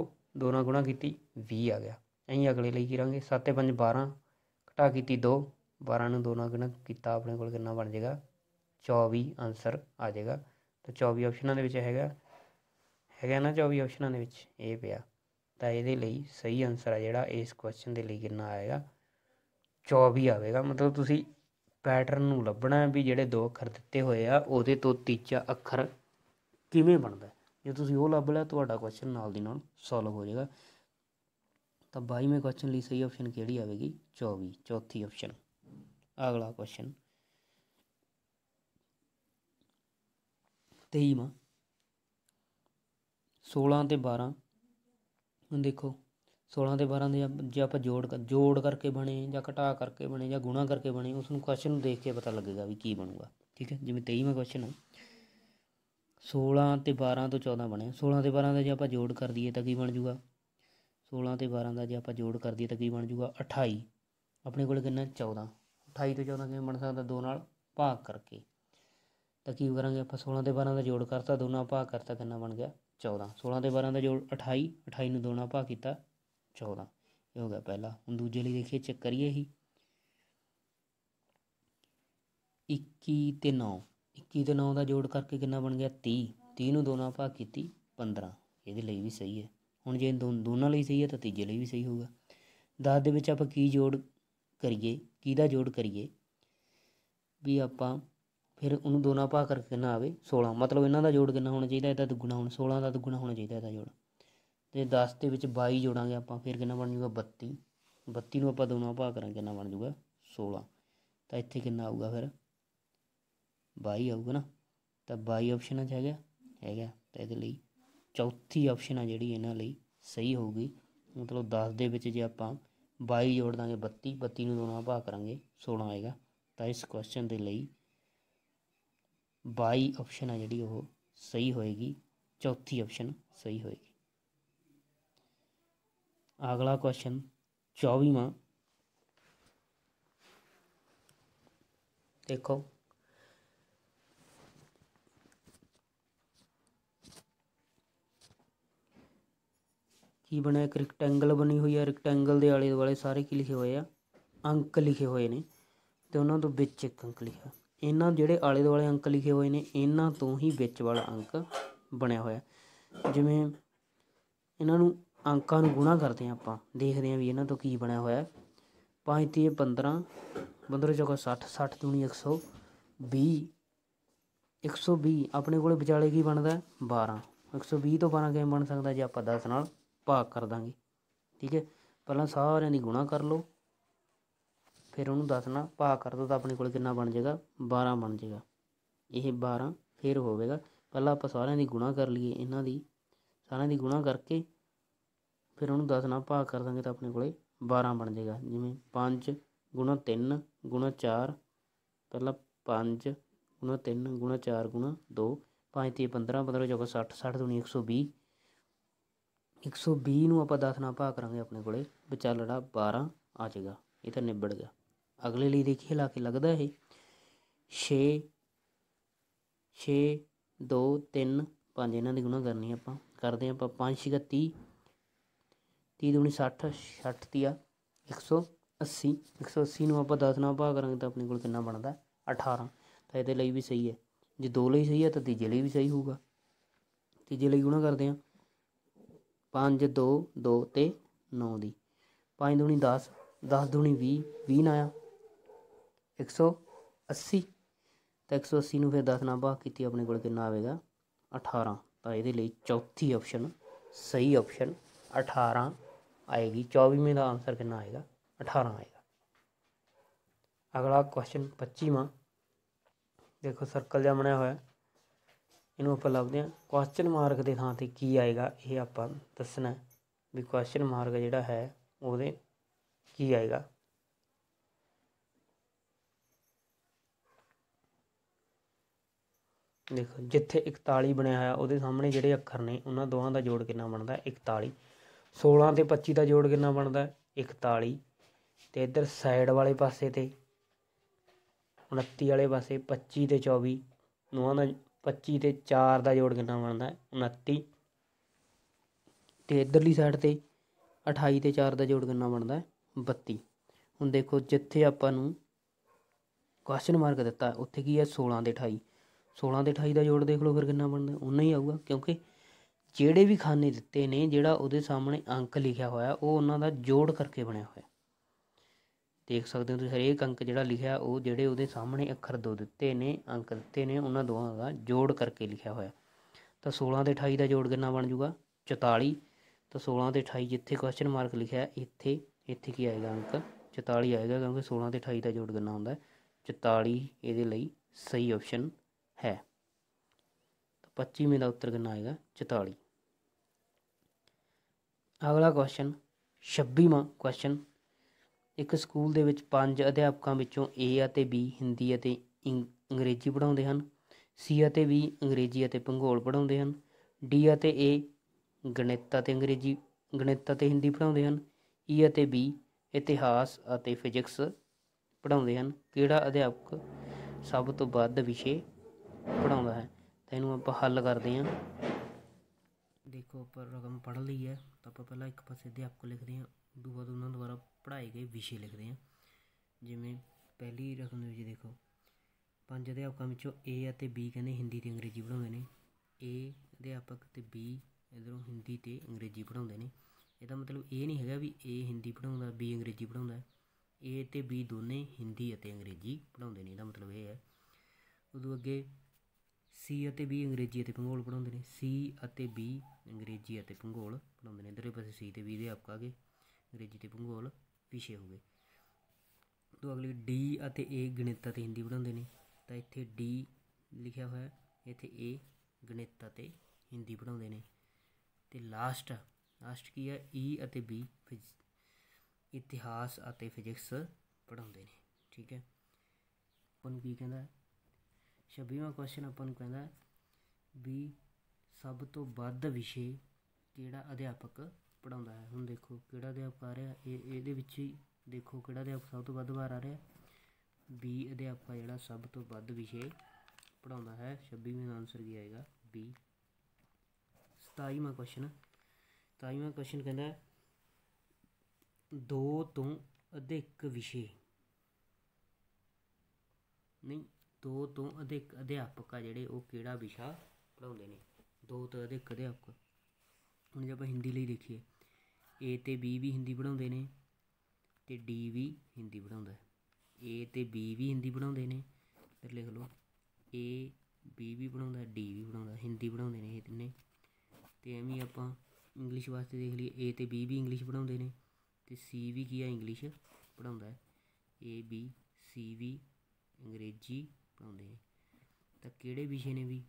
2 ਨਾਲ ਗੁਣਾ ਕੀਤੀ 20 ਆ ਗਿਆ ਐਂ ਅਗਲੇ ਲਈ ਕਰਾਂਗੇ 7 ਤੇ 5 12 ਘਟਾ ਕੀਤੀ 2 12 ਨੂੰ 2 ਨਾਲ ਗੁਣਾ ਕੀਤਾ ਆਪਣੇ ਕੋਲ ਕਿੰਨਾ ਬਣ ਜਾਏਗਾ 24 ਆਨਸਰ ਆ ਜਾਏਗਾ ਤਾਂ 24 ਆਪਸ਼ਨਾਂ ਦੇ ਵਿੱਚ ਹੈਗਾ ਹੈਗਾ ਨਾ 24 ਆਪਸ਼ਨਾਂ ਦੇ ਵਿੱਚ ਇਹ ਪਿਆ ਤਾਂ ਇਹਦੇ ਲਈ ਸਹੀ ਆਨਸਰ ਆ ਜਿਹੜਾ ਇਸ ਕੁਐਸਚਨ ਦੇ ਲਈ ਕਿੰਨਾ ਆਏਗਾ 24 ਆਵੇਗਾ ਮਤਲਬ ਤੁਸੀਂ ਪੈਟਰਨ ਨੂੰ ਲੱਭਣਾ ਵੀ ਜਿਹੜੇ ਦੋ ਅੱਖਰ ਦਿੱਤੇ ਹੋਏ ਆ ਉਹਦੇ ਤੋਂ ਤੀਜਾ ਅੱਖਰ ਕਿਵੇਂ ਬਣਦਾ ਜੇ ਤੁਸੀਂ ਉਹ ਲੱਭ ਲਿਆ ਤੁਹਾਡਾ ਕੁਐਸਚਨ ਨਾਲ ਦੀ ਨਾਲ ਸੋਲਵ ਹੋ ਜਾਏਗਾ ਤਾਂ 22ਵੇਂ ਕੁਐਸਚਨ ਲਈ ਸਹੀ ਆਪਸ਼ਨ ਕਿਹੜੀ ਆਵੇਗੀ 24 ਚੌਥੀ ਆਪਸ਼ਨ ਅਗਲਾ ਕੁਐਸਚਨ 23ਵਾਂ 16 ਤੇ 12 ਦੇਖੋ 16 ਤੇ 12 ਦੇ ਜੇ ਆਪਾਂ ਜੋੜ ਜੋੜ ਕਰਕੇ ਬਣੇ ਜਾਂ ਘਟਾ ਕਰਕੇ ਬਣੇ ਜਾਂ ਗੁਣਾ ਕਰਕੇ ਬਣੇ ਉਸ ਨੂੰ ਕੁਐਸਚਨ ਨੂੰ ਦੇਖ ਕੇ ਪਤਾ ਲੱਗੇਗਾ ਵੀ ਕੀ ਬਣੂਗਾ ਠੀਕ ਹੈ ਜਿਵੇਂ 23ਵਾਂ ਕੁਐਸਚਨ ਹੈ 16 ਤੇ 12 ਤੋਂ 14 ਬਣਿਆ 16 ਤੇ 12 ਦਾ ਜੇ ਆਪਾਂ ਜੋੜ ਕਰ ਦਈਏ ਤਾਂ ਕੀ ਬਣ ਜੂਗਾ 16 ਤੇ 12 ਦਾ ਜੇ ਆਪਾਂ ਜੋੜ ਕਰ ਦਈਏ ਤਾਂ ਕੀ ਬਣ ਜੂਗਾ 28 ਆਪਣੇ ਕੋਲ ਕਿੰਨਾ 14 28 ਤੋਂ 14 ਕਿਵੇਂ ਬਣ ਸਕਦਾ 2 ਨਾਲ ਭਾਗ ਕਰਕੇ ਤਾਂ ਕੀ ਕਰਾਂਗੇ ਆਪਾਂ 16 ਤੇ 12 ਦਾ ਜੋੜ ਕਰਤਾ ਦੋਨਾਂ ਭਾਗ ਕਰਤਾ ਕਿੰਨਾ ਬਣ ਗਿਆ 14 16 ਤੇ 12 ਦਾ ਜੋੜ 28 28 ਨੂੰ ਦੋਣਾ ਭਾਗ ਕੀਤਾ 14 ਇਹ ਹੋ ਗਿਆ ਪਹਿਲਾ ਹੁਣ ਦੂਜੇ ਲਈ ਦੇਖੀਏ ਚੈੱਕ ਕਰੀਏ ਹੀ 21 ਤੇ 9 21 ਤੇ 9 ਦਾ ਜੋੜ ਕਰਕੇ ਕਿੰਨਾ ਬਣ ਗਿਆ 30 30 ਨੂੰ ਦੋਣਾ ਭਾਗ ਕੀਤੀ 15 ਇਹਦੇ ਲਈ ਵੀ ਸਹੀ ਹੈ ਹੁਣ ਜੇ ਦੋਨਾਂ ਲਈ ਸਹੀ ਹੈ ਤਾਂ ਤੀਜੇ ਲਈ ਵੀ ਸਹੀ ਹੋਊਗਾ 10 ਦੇ ਵਿੱਚ ਆਪਾਂ ਕੀ ਜੋੜ ਕਰੀਏ ਕੀ ਦਾ ਜੋੜ ਕਰੀਏ ਵੀ ਆਪਾਂ ਫਿਰ ਉਹਨੂੰ ਦੋ ਨਾਲ ਭਾਗ ਕਰਕੇ ਕਿੰਨਾ ਆਵੇ 16 ਮਤਲਬ ਇਹਨਾਂ ਦਾ ਜੋੜ ਕਿੰਨਾ ਹੋਣਾ ਚਾਹੀਦਾ ਇਹਦਾ ਦੁੱਗਣਾ ਹੋਣਾ 16 ਦਾ ਦੁੱਗਣਾ ਹੋਣਾ ਚਾਹੀਦਾ ਇਹਦਾ ਜੋੜ ਤੇ 10 ਦੇ ਵਿੱਚ 22 ਜੋੜਾਂਗੇ ਆਪਾਂ ਫਿਰ ਕਿੰਨਾ ਬਣ ਜਾਊਗਾ 32 32 ਨੂੰ ਆਪਾਂ ਦੋ ਨਾਲ ਭਾਗ ਕਰਾਂਗੇ ਕਿੰਨਾ ਬਣ ਜਾਊਗਾ 16 ਤਾਂ ਇੱਥੇ ਕਿੰਨਾ ਆਊਗਾ ਫਿਰ 22 ਆਊਗਾ ਨਾ ਤਾਂ 22 ਆਪਸ਼ਨ ਚ ਹੈਗਾ ਹੈਗਾ ਤਾਂ ਇਹਦੇ ਲਈ ਚੌਥੀ ਆਪਸ਼ਨ ਆ ਜਿਹੜੀ ਇਹਨਾਂ ਲਈ ਸਹੀ ਹੋਊਗੀ ਮਤਲਬ 10 ਦੇ ਵਿੱਚ ਜੇ ਆਪਾਂ 22 ਜੋੜ ਦਾਂਗੇ 32 32 ਨੂੰ ਦੋਨਾਂ ਭਾਗ ਕਰਾਂਗੇ 16 ਆਏਗਾ ਤਾਂ ਇਸ ਕੁਐਸਚਨ ਦੇ ਲਈ ਬਾਈ ਆਪਸ਼ਨ ਆ ਜਿਹੜੀ ਉਹ ਸਹੀ ਹੋਏਗੀ ਚੌਥੀ ਆਪਸ਼ਨ ਸਹੀ ਹੋਏਗੀ ਅਗਲਾ ਕੁਐਸਚਨ 24ਵਾਂ ਦੇਖੋ ਕੀ ਬਣਿਆ ਇੱਕ ਰੈਕਟੈਂਗਲ ਬਣੀ ਹੋਈ ਆ ਰੈਕਟੈਂਗਲ ਦੇ ਆਲੇ ਦੁਆਲੇ ਸਾਰੇ ਕੀ ਲਿਖੇ ਹੋਏ ਆ ਅੰਕ ਲਿਖੇ ਹੋਏ ਨੇ ਤੇ ਉਹਨਾਂ ਤੋਂ ਵਿੱਚ ਇੱਕ ਅੰਕ ਲਿਖਿਆ ਇਹਨਾਂ ਜਿਹੜੇ ਆਲੇ ਦੁਆਲੇ ਅੰਕ ਲਿਖੇ ਹੋਏ ਨੇ ਇਹਨਾਂ ਤੋਂ ਹੀ ਵਿੱਚ ਵਾਲਾ ਅੰਕ ਬਣਿਆ ਹੋਇਆ ਜਿਵੇਂ ਇਹਨਾਂ ਨੂੰ ਅੰਕਾਂ ਨੂੰ ਗੁਣਾ ਕਰਦੇ ਆ ਆਪਾਂ ਦੇਖਦੇ ਆ ਵੀ ਇਹਨਾਂ ਤੋਂ ਕੀ ਬਣਿਆ ਹੋਇਆ 5 3 15 15 60 60 120 ਆਪਣੇ ਕੋਲੇ ਵਿਚਾਲੇ ਕੀ ਬਣਦਾ 12 120 ਤੋਂ 12 ਕਿਵੇਂ ਬਣ ਸਕਦਾ ਜੇ ਆਪਾਂ 10 ਨਾਲ ਭਾਗ ਕਰ ਦਾਂਗੇ ਠੀਕ ਹੈ ਪਹਿਲਾਂ ਸਾਰਿਆਂ ਦੀ ਗੁਣਾ ਕਰ ਲਓ ਫਿਰ ਉਹਨੂੰ ਦੱਸਣਾ ਭਾਗ ਕਰ ਦੋ ਤਾਂ ਆਪਣੇ ਕੋਲ ਕਿੰਨਾ ਬਣ ਜਾਏਗਾ 12 ਬਣ ਜਾਏਗਾ ਇਹ 12 ਫਿਰ ਹੋਵੇਗਾ ਪਹਿਲਾਂ ਆਪਾਂ ਸਾਰਿਆਂ ਦੀ ਗੁਣਾ ਕਰ ਲਈਏ ਇਹਨਾਂ ਦੀ ਸਾਰਿਆਂ ਦੀ ਗੁਣਾ ਕਰਕੇ ਫਿਰ ਉਹਨੂੰ ਦੱਸਣਾ ਭਾਗ ਕਰ ਦਾਂਗੇ ਤਾਂ ਆਪਣੇ ਕੋਲੇ 12 ਬਣ ਜਾਏਗਾ ਜਿਵੇਂ 5 ਗੁਣਾ 3 ਗੁਣਾ 4 ਪਹਿਲਾਂ 5 ਗੁਣਾ 3 ਗੁਣਾ 4 ਗੁਣਾ 2 5 ਤੇ 15 15 ਜੋ 60 60 2 120 120 ਨੂੰ ਆਪਾਂ 10 ਨਾਲ ਭਾਗ ਕਰਾਂਗੇ ਆਪਣੇ ਕੋਲੇ ਵਿਚਾਲੜਾ 12 ਆ ਜਾਏਗਾ ਇਹ ਤਾਂ ਨਿਬੜ ਗਿਆ ਅਗਲੇ ਲਈ ਦੇਖੀਏ ਲਾ ਕੇ ਲੱਗਦਾ ਹੈ 6 6 2 3 5 ਇਹਨਾਂ ਦੀ ਗੁਣਾ ਕਰਨੀ ਆਪਾਂ ਕਰਦੇ ਆਪਾਂ 5 6 30 30 60 60 ਤੀਆ 180 180 ਨੂੰ ਆਪਾਂ 10 ਨਾਲ ਭਾਗ ਕਰਾਂਗੇ ਤਾਂ ਆਪਣੇ ਕੋਲ ਕਿੰਨਾ ਬਣਦਾ 18 ਤਾਂ ਇਹਦੇ ਲਈ ਵੀ ਸਹੀ ਹੈ ਜੇ ਦੋ ਲਈ ਸਹੀ ਹੈ ਤਾਂ ਤੀਜੇ ਲਈ ਵੀ ਸਹੀ ਹੋਊਗਾ ਤੀਜੇ ਲਈ ਗੁਣਾ ਕਰਦੇ ਆ 5 2 2 ਤੇ 9 ਦੀ 5 2 10 10 2 20 20 ਨਾ ਆਇਆ 180 ਤਾਂ 180 ਨੂੰ ਫਿਰ 10 ਨਾਲ ਭਾਗ ਕੀਤੀ ਆਪਣੇ ਕੋਲ ਕਿੰਨਾ ਆਵੇਗਾ 18 ਤਾਂ ਇਹਦੇ ਲਈ ਚੌਥੀ ਆਪਸ਼ਨ ਸਹੀ ਆਪਸ਼ਨ 18 ਆਏਗੀ 24ਵੇਂ ਦਾ ਆਨਸਰ ਕਿੰਨਾ ਆਏਗਾ 18 ਆਏਗਾ ਅਗਲਾ ਕੁਐਸਚਨ 25ਵਾਂ ਦੇਖੋ ਸਰਕਲ ਜਿਹਾ ਬਣਿਆ ਹੋਇਆ ਇਹਨੂੰ ਆਪਾਂ ਲੱਭਦੇ ਹਾਂ ਕੁਐਸਚਨ ਮਾਰਕ ਦੇ ਥਾਂ ਤੇ ਕੀ ਆਏਗਾ ਇਹ ਆਪਾਂ ਦੱਸਣਾ ਵੀ ਕੁਐਸਚਨ ਮਾਰਕ ਜਿਹੜਾ ਹੈ ਉਹਦੇ ਕੀ ਆਏਗਾ ਦੇਖੋ ਜਿੱਥੇ 41 ਬਣਿਆ ਹੋਇਆ ਉਹਦੇ ਸਾਹਮਣੇ ਜਿਹੜੇ ਅੱਖਰ ਨੇ ਉਹਨਾਂ ਦੋਹਾਂ ਦਾ ਜੋੜ ਕਿੰਨਾ ਬਣਦਾ 41 16 ਤੇ 25 ਦਾ ਜੋੜ ਕਿੰਨਾ ਬਣਦਾ 41 ਤੇ ਇੱਧਰ ਸਾਈਡ ਵਾਲੇ ਪਾਸੇ ਤੇ 29 ਵਾਲੇ ਪਾਸੇ 25 ਤੇ 24 ਨੂੰਾਂ ਦਾ 25 ਤੇ 4 ਦਾ ਜੋੜ ਕਿੰਨਾ ਬਣਦਾ 29 ਤੇ ਇਧਰਲੀ ਸਾਈਡ ਤੇ 28 ਤੇ 4 ਦਾ ਜੋੜ ਕਿੰਨਾ ਬਣਦਾ 32 ਹੁਣ ਦੇਖੋ ਜਿੱਥੇ ਆਪਾਂ ਨੂੰ ਕੁਐਸਚਨ ਮਾਰਕ ਦਿੱਤਾ ਉੱਥੇ ਕੀ ਹੈ 16 ਤੇ 28 16 ਤੇ 28 ਦਾ ਜੋੜ ਦੇਖ ਲਓ ਫਿਰ ਕਿੰਨਾ ਬਣਦਾ ਉਨਾ ਹੀ ਆਊਗਾ ਕਿਉਂਕਿ ਜਿਹੜੇ ਵੀ ਖਾਨੇ ਦਿੱਤੇ ਨੇ ਜਿਹੜਾ ਉਹਦੇ ਸਾਹਮਣੇ ਅੰਕ ਲਿਖਿਆ ਹੋਇਆ ਉਹ ਉਹਨਾਂ ਦਾ ਜੋੜ ਕਰਕੇ ਬਣਿਆ ਹੋਇਆ ਦੇਖ ਸਕਦੇ ਹੋ ਤੁਸੀਂ ਹਰੇਕ ਅੰਕ ਜਿਹੜਾ ਲਿਖਿਆ ਉਹ ਜਿਹੜੇ ਉਹਦੇ ਸਾਹਮਣੇ ਅੱਖਰ ਦੋ ਦਿੱਤੇ ਨੇ ਅੰਕ ਦਿੱਤੇ ਨੇ ਉਹਨਾਂ ਦੋਹਾਂ ਦਾ ਜੋੜ ਕਰਕੇ ਲਿਖਿਆ ਹੋਇਆ ਤਾਂ 16 ਤੇ 28 ਦਾ ਜੋੜ ਕਿੰਨਾ ਬਣ ਜਾਊਗਾ 44 ਤਾਂ 16 ਤੇ 28 ਜਿੱਥੇ ਕੁਐਸਚਨ ਮਾਰਕ ਲਿਖਿਆ ਇੱਥੇ ਇੱਥੇ ਕੀ ਆਏਗਾ ਅੰਕ 44 ਆਏਗਾ ਕਿਉਂਕਿ 16 ਤੇ 28 ਦਾ ਜੋੜ ਕਿੰਨਾ ਹੁੰਦਾ 44 ਇਹਦੇ ਲਈ ਸਹੀ ਆਪਸ਼ਨ ਹੈ ਤਾਂ पच्चीवें ਦਾ ਉੱਤਰ ਕਿੰਨਾ ਆਏਗਾ 44 ਅਗਲਾ ਕੁਐਸਚਨ 26ਵਾਂ ਕੁਐਸਚਨ ਇੱਕ ਸਕੂਲ ਦੇ ਵਿੱਚ ਪੰਜ ਅਧਿਆਪਕਾਂ ਵਿੱਚੋਂ A ਅਤੇ B ਹਿੰਦੀ ਅਤੇ ਅੰਗਰੇਜ਼ੀ ਪੜ੍ਹਾਉਂਦੇ ਹਨ C ਅਤੇ B ਅੰਗਰੇਜ਼ੀ ਅਤੇ ਭੂਗੋਲ ਪੜ੍ਹਾਉਂਦੇ ਹਨ D ਅਤੇ A ਗਣਿਤ ਅਤੇ ਅੰਗਰੇਜ਼ੀ ਗਣਿਤ ਅਤੇ ਹਿੰਦੀ ਪੜ੍ਹਾਉਂਦੇ ਹਨ E ਅਤੇ B ਇਤਿਹਾਸ ਅਤੇ ਫਿਜ਼ਿਕਸ ਪੜ੍ਹਾਉਂਦੇ ਹਨ ਕਿਹੜਾ ਅਧਿਆਪਕ ਸਭ ਤੋਂ ਵੱਧ ਵਿਸ਼ੇ ਪੜਾਉਂਦਾ ਹੈ ਤਾਂ ਇਹਨੂੰ ਆਪਾਂ ਹੱਲ ਕਰਦੇ ਹਾਂ ਦੇਖੋ ਉੱਪਰ ਰਕਮ ਪੜ ਲਈ ਹੈ ਤਾਂ ਆਪਾਂ ਪਹਿਲਾਂ ਇੱਕ ਪਾਸੇ ਅਧਿਆਪਕ ਲਿਖਦੇ ਹਾਂ ਉਦੋਂ ਬਾਅਦ ਉਹਨਾਂ ਦੁਆਰਾ ਪੜ੍ਹਾਏ ਗਏ ਵਿਸ਼ੇ ਲਿਖਦੇ ਹਾਂ ਜਿਵੇਂ ਪਹਿਲੀ ਰਕਮ ਦੇ ਵਿੱਚ ਦੇਖੋ ਪੰਜ ਅਧਿਆਪਕਾਂ ਵਿੱਚੋਂ A ਅਤੇ B ਕਹਿੰਦੇ ਹਿੰਦੀ ਤੇ ਅੰਗਰੇਜ਼ੀ ਪੜਾਉਂਦੇ ਨੇ A ਅਧਿਆਪਕ ਤੇ B ਇਧਰੋਂ ਹਿੰਦੀ ਤੇ ਅੰਗਰੇਜ਼ੀ ਪੜਾਉਂਦੇ ਨੇ ਇਹਦਾ ਮਤਲਬ ਇਹ ਨਹੀਂ ਹੈਗਾ ਵੀ A ਹਿੰਦੀ ਪੜਾਉਂਦਾ B ਅੰਗਰੇਜ਼ੀ ਪੜਾਉਂਦਾ A ਤੇ B ਦੋਨੇ ਹਿੰਦੀ ਅਤੇ ਅੰਗਰੇਜ਼ੀ ਪੜਾਉਂਦੇ ਨੇ ਇਹਦਾ ਮਤਲਬ ਇਹ ਹੈ ਉਦੋਂ ਅੱਗੇ ਸੀ ਅਤੇ ਬੀ ਅੰਗਰੇਜ਼ੀ ਅਤੇ ਭੂਗੋਲ ਪੜਾਉਂਦੇ ਨੇ ਸੀ ਅਤੇ ਬੀ ਅੰਗਰੇਜ਼ੀ ਅਤੇ ਭੂਗੋਲ ਪੜਾਉਂਦੇ ਨੇ ਇਧਰਲੇ ਪਾਸੇ ਸੀ ਤੇ ਬੀ ਦੇ ਆਪਕਾ ਗਏ ਅੰਗਰੇਜ਼ੀ ਤੇ ਭੂਗੋਲ ਪਿਛੇ ਹੋ ਗਏ ਤੋਂ ਅਗਲੀ ਡੀ ਅਤੇ ਏ ਗਣਿਤ ਅਤੇ ਹਿੰਦੀ ਪੜਾਉਂਦੇ ਨੇ ਤਾਂ ਇੱਥੇ ਡੀ ਲਿਖਿਆ ਹੋਇਆ ਇੱਥੇ ਏ ਗਣਿਤ ਅਤੇ ਹਿੰਦੀ ਪੜਾਉਂਦੇ ਨੇ ਤੇ ਲਾਸਟ ਲਾਸਟ ਕੀ ਹੈ ਈ e ਅਤੇ ਬੀ ਇਤਿਹਾਸ ਅਤੇ ਫਿਜ਼ਿਕਸ ਪੜਾਉਂਦੇ ਨੇ ਠੀਕ ਹੈ ਪਨ ਕੀ ਕਹਿੰਦਾ 26ਵਾਂ ਕੁਐਸਚਨ ਆਪਾਂ ਨੂੰ ਕਹਿੰਦਾ ਵੀ ਸਭ ਤੋਂ ਵੱਧ ਵਿਸ਼ੇ ਕਿਹੜਾ ਅਧਿਆਪਕ ਪੜਾਉਂਦਾ ਹੈ ਹੁਣ ਦੇਖੋ ਕਿਹੜਾ ਅਧਿਆਪਕ ਆ ਰਿਹਾ ਇਹ ਇਹਦੇ ਵਿੱਚ ਹੀ ਦੇਖੋ ਕਿਹੜਾ ਅਧਿਆਪਕ ਸਭ ਤੋਂ ਵੱਧ ਵਾਰ ਆ ਰਿਹਾ ਬੀ ਅਧਿਆਪਕ ਜਿਹੜਾ ਸਭ ਤੋਂ ਵੱਧ ਵਿਸ਼ੇ ਪੜਾਉਂਦਾ ਹੈ 26ਵਾਂ ਆਨਸਰ ਕੀ ਆਏਗਾ ਬੀ 27ਵਾਂ ਕੁਐਸਚਨ 27ਵਾਂ ਕੁਐਸਚਨ ਕਹਿੰਦਾ ਦੋ ਤੋਂ ਅਧਿਕ ਵਿਸ਼ੇ ਨਹੀਂ ਦੋ ਤੋਂ ਅਧਿਕ ਅਧਿਆਪਕ ਆ ਜਿਹੜੇ ਉਹ ਕਿਹੜਾ ਵਿਸ਼ਾ ਪੜਾਉਂਦੇ ਨੇ ਦੋ ਤੋਂ ਅਧਿਕ ਅਧਿਆਪਕ ਹੁਣ ਜੇ ਆਪਾਂ ਹਿੰਦੀ ਲਈ ਦੇਖੀਏ ਏ ਤੇ ਬੀ ਵੀ ਹਿੰਦੀ ਪੜਾਉਂਦੇ ਨੇ ਤੇ ਡੀ ਵੀ ਹਿੰਦੀ ਪੜਾਉਂਦਾ ਹੈ ਏ ਤੇ ਬੀ ਵੀ ਹਿੰਦੀ ਪੜਾਉਂਦੇ ਨੇ ਫਿਰ ਲਿਖ ਲਓ ਏ ਬੀ ਵੀ ਪੜਾਉਂਦਾ ਡੀ ਵੀ ਪੜਾਉਂਦਾ ਹਿੰਦੀ ਪੜਾਉਂਦੇ ਨੇ ਇਹ ਤਿੰਨੇ ਤੇ ਐਵੇਂ ਆਪਾਂ ਇੰਗਲਿਸ਼ ਵਾਸਤੇ ਦੇਖ ਲਈਏ ਏ ਤੇ ਬੀ ਵੀ ਇੰਗਲਿਸ਼ ਪੜਾਉਂਦੇ ਨੇ ਤੇ ਸੀ ਵੀ ਕੀ ਆ ਇੰਗਲਿਸ਼ ਪੜਾਉਂਦਾ ਹੈ ਏ ਬੀ ਸੀ ਵੀ ਅੰਗਰੇਜ਼ੀ ਪੜਾਉਂਦੇ ਤਾਂ ਕਿਹੜੇ ਵਿਸ਼ੇ ਨੇ ਵੀ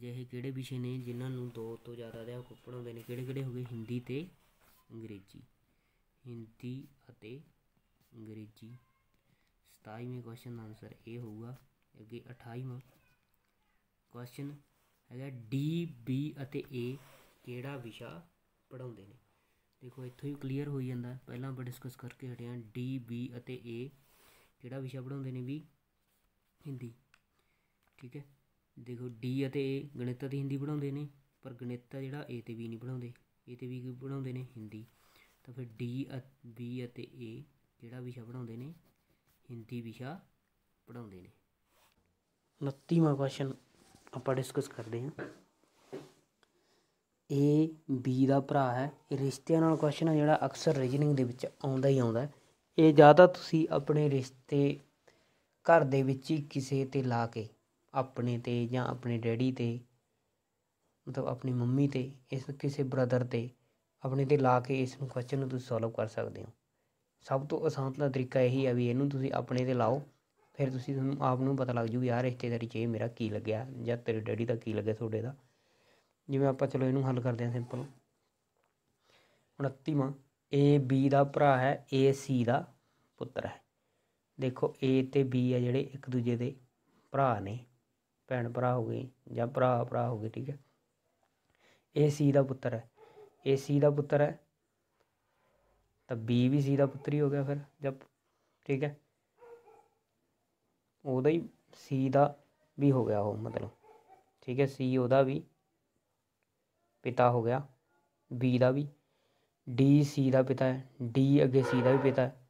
ਜਿਹੇ ਕਿਹੜੇ ਵਿਸ਼ੇ ਨੇ ਜਿਨ੍ਹਾਂ ਨੂੰ ਦੋ ਤੋਂ ਜ਼ਿਆਦਾ ਅਧਿਆਪਕ ਪੜਾਉਂਦੇ ਨੇ ਕਿਹੜੇ ਕਿਹੜੇ ਹੋਗੇ ਹਿੰਦੀ ਤੇ ਅੰਗਰੇਜ਼ੀ ਹਿੰਦੀ ਅਤੇ ਅੰਗਰੇਜ਼ੀ 27ਵੇਂ ਕੁਐਸਚਨ ਦਾ ਆਨਸਰ ਇਹ ਹੋਊਗਾ ਅੱਗੇ 28ਵਾਂ ਕੁਐਸਚਨ ਹੈਗਾ ਡੀ ਬੀ ਅਤੇ ਏ ਕਿਹੜਾ ਵਿਸ਼ਾ ਪੜਾਉਂਦੇ ਨੇ ਦੇਖੋ ਇੱਥੋਂ ਹੀ ਕਲੀਅਰ ਹੋ ਜਾਂਦਾ ਪਹਿਲਾਂ ਆਪਾਂ ਡਿਸਕਸ ਕਰਕੇ ਹਟਿਆ ਡੀ ਬੀ ਅਤੇ ਏ ਕਿਹੜਾ ਵਿਸ਼ਾ ਪੜਾਉਂਦੇ ਨੇ ਵੀ ਹਿੰਦੀ ਠੀਕ ਹੈ ਦੇਖੋ ਡੀ ਅਤੇ ਏ ਗਣਿਤ ਅਤੇ ਹਿੰਦੀ ਪੜਾਉਂਦੇ ਨੇ ਪਰ ਗਣਿਤ ਆ ਜਿਹੜਾ ਏ ਤੇ B ਨਹੀਂ ਪੜਾਉਂਦੇ ਏ ਤੇ B ਕੀ ਪੜਾਉਂਦੇ ਨੇ ਹਿੰਦੀ ਤਾਂ ਫਿਰ ਡੀ ਬੀ ਅਤੇ ਏ ਜਿਹੜਾ ਵਿਸ਼ਾ ਪੜਾਉਂਦੇ ਨੇ ਹਿੰਦੀ ਵਿਸ਼ਾ ਪੜਾਉਂਦੇ ਨੇ 29ਵਾਂ ਕੁਐਸਚਨ ਆਪਾਂ ਡਿਸਕਸ ਕਰਦੇ ਹਾਂ ਏ ਬੀ ਦਾ ਭਰਾ ਹੈ ਇਹ ਰਿਸ਼ਤਿਆਂ ਨਾਲ ਕੁਐਸਚਨ ਹੈ ਜਿਹੜਾ ਅਕਸਰ ਰੀਜਨਿੰਗ ਦੇ ਵਿੱਚ ਆਉਂਦਾ ਹੀ ਆਉਂਦਾ ਇਹ ਜ਼ਿਆਦਾ ਤੁਸੀਂ ਆਪਣੇ ਰਿਸ਼ਤੇ ਘਰ ਦੇ ਵਿੱਚ ਹੀ ਕਿਸੇ 'ਤੇ ਲਾ ਕੇ ਆਪਣੇ 'ਤੇ ਜਾਂ ਆਪਣੇ ਡੈਡੀ 'ਤੇ ਮਤਲਬ ਆਪਣੀ ਮੰਮੀ 'ਤੇ ਇਸ ਕਿਸੇ ਬ੍ਰਦਰ 'ਤੇ ਆਪਣੇ 'ਤੇ ਲਾ ਕੇ ਇਸ ਨੂੰ ਕੁਐਸਚਨ ਨੂੰ ਤੁਸੀਂ ਸੋਲਵ ਕਰ ਸਕਦੇ ਹੋ ਸਭ ਤੋਂ ਆਸਾਨ ਤਾਂ ਤਰੀਕਾ ਇਹੀ ਆ ਵੀ ਇਹਨੂੰ ਤੁਸੀਂ ਆਪਣੇ 'ਤੇ ਲਾਓ ਫਿਰ ਤੁਸੀਂ ਤੁਹਾਨੂੰ ਆਪ ਨੂੰ ਪਤਾ ਲੱਗ ਜੂ ਯਾਰ ਰਿਸ਼ਤੇਦਾਰੀ 'ਚ ਇਹ ਮੇਰਾ ਕੀ ਲੱਗਿਆ ਜਾਂ ਤੇਰੇ ਡੈਡੀ ਦਾ ਕੀ ਲੱਗਿਆ ਤੁਹਾਡੇ ਦਾ ਜਿਵੇਂ ਆਪਾਂ ਚਲੋ ਇਹਨੂੰ ਹੱਲ ਕਰਦੇ ਹਾਂ ਸਿੰਪਲ 29ਵਾਂ ਏ ਬੀ ਦਾ ਭਰਾ ਹੈ ਏ ਸੀ ਦਾ ਪੁੱਤਰ ਹੈ ਦੇਖੋ A ਤੇ B ਆ ਜਿਹੜੇ ਇੱਕ ਦੂਜੇ ਦੇ ਭਰਾ ਨੇ ਭੈਣ ਭਰਾ ਹੋ ਗਏ ਜਾਂ ਭਰਾ ਭਰਾ ਹੋ ਗਏ ਠੀਕ ਹੈ ਇਹ C ਦਾ ਪੁੱਤਰ ਹੈ ਇਹ C ਦਾ ਪੁੱਤਰ ਹੈ ਤਾਂ B ਵੀ C ਦਾ ਪੁੱਤਰ ਹੀ ਹੋ ਗਿਆ ਫਿਰ ਜਦ ਠੀਕ ਹੈ ਉਹਦਾ ਹੀ C ਦਾ ਵੀ ਹੋ ਗਿਆ ਉਹ ਮਤਲਬ ਠੀਕ ਹੈ C ਉਹਦਾ ਵੀ ਪਿਤਾ ਹੋ ਗਿਆ B ਦਾ ਵੀ D C ਦਾ ਪਿਤਾ ਹੈ D ਅੱਗੇ C ਦਾ ਵੀ ਪਿਤਾ ਹੈ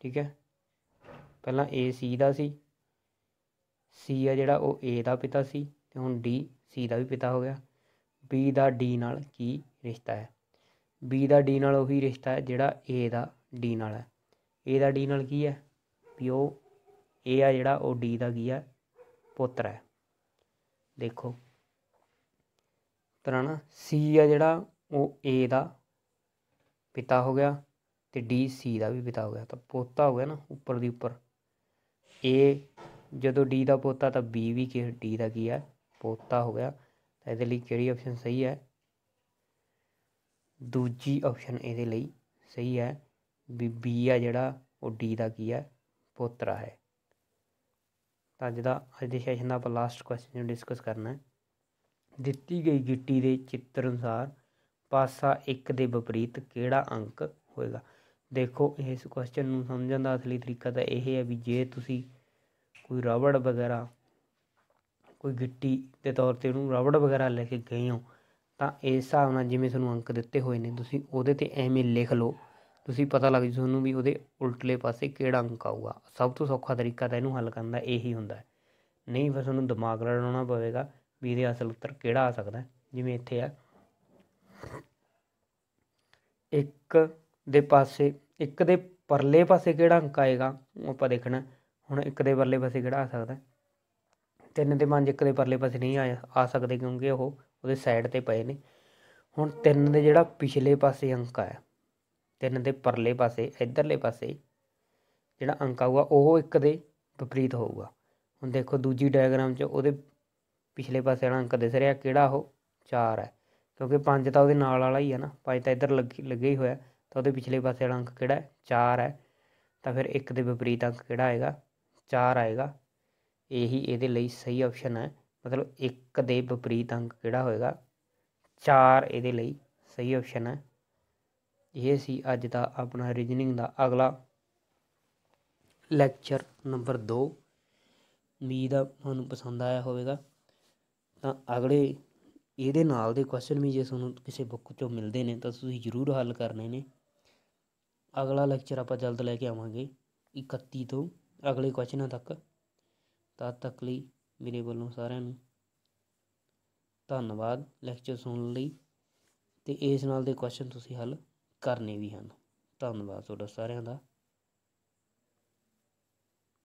ਠੀਕ ਹੈ ਪਹਿਲਾਂ ਏ ਸੀ ਦਾ ਸੀ ਸੀ ਆ ਜਿਹੜਾ ਉਹ ਏ ਦਾ ਪਿਤਾ ਸੀ ਤੇ ਹੁਣ ਡੀ ਸੀ ਦਾ ਵੀ ਪਿਤਾ ਹੋ ਗਿਆ ਬੀ ਦਾ ਡੀ ਨਾਲ ਕੀ ਰਿਸ਼ਤਾ ਹੈ ਬੀ ਦਾ ਡੀ ਨਾਲ ਉਹੀ ਰਿਸ਼ਤਾ ਹੈ ਜਿਹੜਾ ਏ ਦਾ ਡੀ ਨਾਲ ਹੈ ਏ ਦਾ ਡੀ ਨਾਲ ਕੀ ਹੈ ਵੀ ਉਹ ਏ ਆ ਜਿਹੜਾ ਉਹ ਡੀ ਦਾ ਕੀ ਹੈ ਪੁੱਤਰ ਹੈ ਦੇਖੋ ਤਰਾਂ ਨਾ ਸੀ ਆ ਜਿਹੜਾ ਉਹ ਏ ਦਾ ਪਿਤਾ ਹੋ ਗਿਆ ਤੇ ਡੀ ਸੀ ਦਾ ਵੀ ਪਿਤਾ ਹੋ ਗਿਆ ਤਾਂ ਪੋਤਾ ਹੋ ਗਿਆ ਨਾ ਉੱਪਰ ਦੀ ਉੱਪਰ ਏ ਜਦੋਂ ਡੀ ਦਾ ਪੋਤਾ ਤਾਂ ਬੀ ਵੀ ਕਿ ਡੀ ਦਾ ਕੀ ਹੈ ਪੋਤਾ ਹੋ ਗਿਆ ਤਾਂ ਇਹਦੇ ਲਈ ਕਿਹੜੀ ਆਪਸ਼ਨ ਸਹੀ ਹੈ ਦੂਜੀ ਆਪਸ਼ਨ ਇਹਦੇ ਲਈ ਸਹੀ ਹੈ ਵੀ ਬੀ ਆ ਜਿਹੜਾ ਉਹ ਡੀ ਦਾ ਕੀ ਹੈ ਪੋਤਰਾ ਹੈ ਤਾਂ ਅੱਜ ਦਾ ਅੱਜ ਦੇ ਸੈਸ਼ਨ ਦਾ ਆਪਾਂ ਲਾਸਟ ਕੁਐਸਚਨ ਨੂੰ ਡਿਸਕਸ ਕਰਨਾ ਹੈ ਦਿੱਤੀ ਗਈ ਗਿੱਟੀ ਦੇ ਚਿੱਤਰ ਅਨੁਸਾਰ ਪਾਸਾ 1 ਦੇ ਵਿਪਰੀਤ ਕਿਹੜਾ ਅੰਕ ਹੋਏਗਾ ਦੇਖੋ ਇਸ ਕੁਐਸਚਨ ਨੂੰ ਸਮਝਣ ਦਾ ਅਸਲੀ ਤਰੀਕਾ ਤਾਂ ਇਹ ਹੈ ਵੀ ਜੇ ਤੁਸੀਂ ਕੋਈ ਰਬੜ ਵਗੈਰਾ ਕੋਈ ਗਿੱਟੀ ਦੇ ਤੌਰ ਤੇ ਉਹਨੂੰ ਰਬੜ ਵਗੈਰਾ ਲੈ ਕੇ ਗਏ ਹੋ ਤਾਂ ਇਸ ਹਿਸਾਬ ਨਾਲ ਜਿਵੇਂ ਤੁਹਾਨੂੰ ਅੰਕ ਦਿੱਤੇ ਹੋਏ ਨੇ ਤੁਸੀਂ ਉਹਦੇ ਤੇ ਐਵੇਂ ਲਿਖ ਲਓ ਤੁਸੀਂ ਪਤਾ ਲੱਗ ਜੂ ਤੁਹਾਨੂੰ ਵੀ ਉਹਦੇ ਉਲਟਲੇ ਪਾਸੇ ਕਿਹੜਾ ਅੰਕ ਆਊਗਾ ਸਭ ਤੋਂ ਸੌਖਾ ਤਰੀਕਾ ਤਾਂ ਇਹਨੂੰ ਹੱਲ ਕਰਨ ਦਾ ਇਹੀ ਹੁੰਦਾ ਹੈ ਨਹੀਂ ਫਿਰ ਤੁਹਾਨੂੰ ਦਿਮਾਗ ਲੜਾਉਣਾ ਪਵੇਗਾ ਵੀ ਇਹਦੇ ਅਸਲ ਉੱਤਰ ਕਿਹੜਾ ਆ ਸਕਦਾ ਜਿਵੇਂ ਇੱਥੇ ਆ ਇੱਕ ਦੇ ਪਾਸੇ ਇੱਕ ਦੇ ਪਰਲੇ ਪਾਸੇ ਕਿਹੜਾ ਅੰਕ ਆਏਗਾ ਉਹ ਆਪਾਂ ਦੇਖਣਾ ਹੁਣ ਇੱਕ ਦੇ ਪਰਲੇ ਪਾਸੇ ਕਿਹੜਾ ਆ ਸਕਦਾ ਤਿੰਨ ਦੇ ਪੰਜ ਇੱਕ ਦੇ ਪਰਲੇ ਪਾਸੇ ਨਹੀਂ ਆ ਆ ਸਕਦੇ ਕਿਉਂਕਿ ਉਹ ਉਹਦੇ ਸਾਈਡ ਤੇ ਪਏ ਨੇ ਹੁਣ ਤਿੰਨ ਦੇ ਜਿਹੜਾ ਪਿਛਲੇ ਪਾਸੇ ਅੰਕ ਆਇਆ ਤਿੰਨ ਦੇ ਪਰਲੇ ਪਾਸੇ ਇਧਰਲੇ ਪਾਸੇ ਜਿਹੜਾ ਅੰਕ ਆਊਗਾ ਉਹ ਇੱਕ ਦੇ ਵਿਪਰੀਤ ਹੋਊਗਾ ਹੁਣ ਦੇਖੋ ਦੂਜੀ ਡਾਇਗਰਾਮ 'ਚ ਉਹਦੇ ਪਿਛਲੇ ਪਾਸੇ ਵਾਲਾ ਅੰਕ ਦਿਸ ਰਿਹਾ ਕਿਹੜਾ ਉਹ 4 ਹੈ ਕਿਉਂਕਿ 5 ਤਾਂ ਉਹਦੇ ਨਾਲ ਵਾਲਾ ਹੀ ਹੈ ਨਾ 5 ਤਾਂ ਇਧਰ ਲੱਗੇ ਹੀ ਹੋਇਆ ਤਾਂ ਉਹਦੇ ਪਿਛਲੇ ਪਾਸੇ ਵਾਲਾ ਅੰਕ ਕਿਹੜਾ ਹੈ 4 ਹੈ ਤਾਂ ਫਿਰ 1 ਦੇ ਵਿਪਰੀਤ ਅੰਕ ਕਿਹੜਾ ਆਏਗਾ 4 ਆਏਗਾ ਇਹੀ ਇਹਦੇ ਲਈ ਸਹੀ ਆਪਸ਼ਨ ਹੈ ਮਤਲਬ 1 ਦੇ ਵਿਪਰੀਤ ਅੰਕ ਕਿਹੜਾ ਹੋਏਗਾ 4 ਇਹਦੇ ਲਈ ਸਹੀ ਆਪਸ਼ਨ ਹੈ ਇਹ ਸੀ ਅੱਜ ਦਾ ਆਪਣਾ ਰੀਜਨਿੰਗ ਦਾ ਅਗਲਾ ਲੈਕਚਰ ਨੰਬਰ 2 ਉਮੀਦ ਆ ਤੁਹਾਨੂੰ ਪਸੰਦ ਆਇਆ ਹੋਵੇਗਾ ਤਾਂ ਅਗਲੇ ਇਹਦੇ ਨਾਲ ਦੇ ਕੁਐਸਚਨ ਵੀ ਜੇ ਤੁਹਾਨੂੰ ਕਿਸੇ ਬੁੱਕ ਚੋਂ ਮਿਲਦੇ ਨੇ ਤਾਂ ਤੁਸੀਂ ਜ਼ਰੂਰ ਹੱਲ ਕਰਨੇ ਨੇ ਅਗਲਾ ਲੈਕਚਰ ਆਪਾਂ ਜਲਦ ਲੈ ਕੇ ਆਵਾਂਗੇ 31 ਤੋਂ ਅਗਲੇ ਕੁਐਸਚਨਾਂ ਤੱਕ ਤਦ ਤੱਕ ਲਈ ਮੇਰੇ ਵੱਲੋਂ ਸਾਰਿਆਂ ਨੂੰ ਧੰਨਵਾਦ ਲੈਕਚਰ ਸੁਣਨ ਲਈ ਤੇ ਇਸ ਨਾਲ ਦੇ ਕੁਐਸਚਨ ਤੁਸੀਂ ਹੱਲ ਕਰਨੇ ਵੀ ਹਨ ਧੰਨਵਾਦ ਤੁਹਾਡਾ ਸਾਰਿਆਂ ਦਾ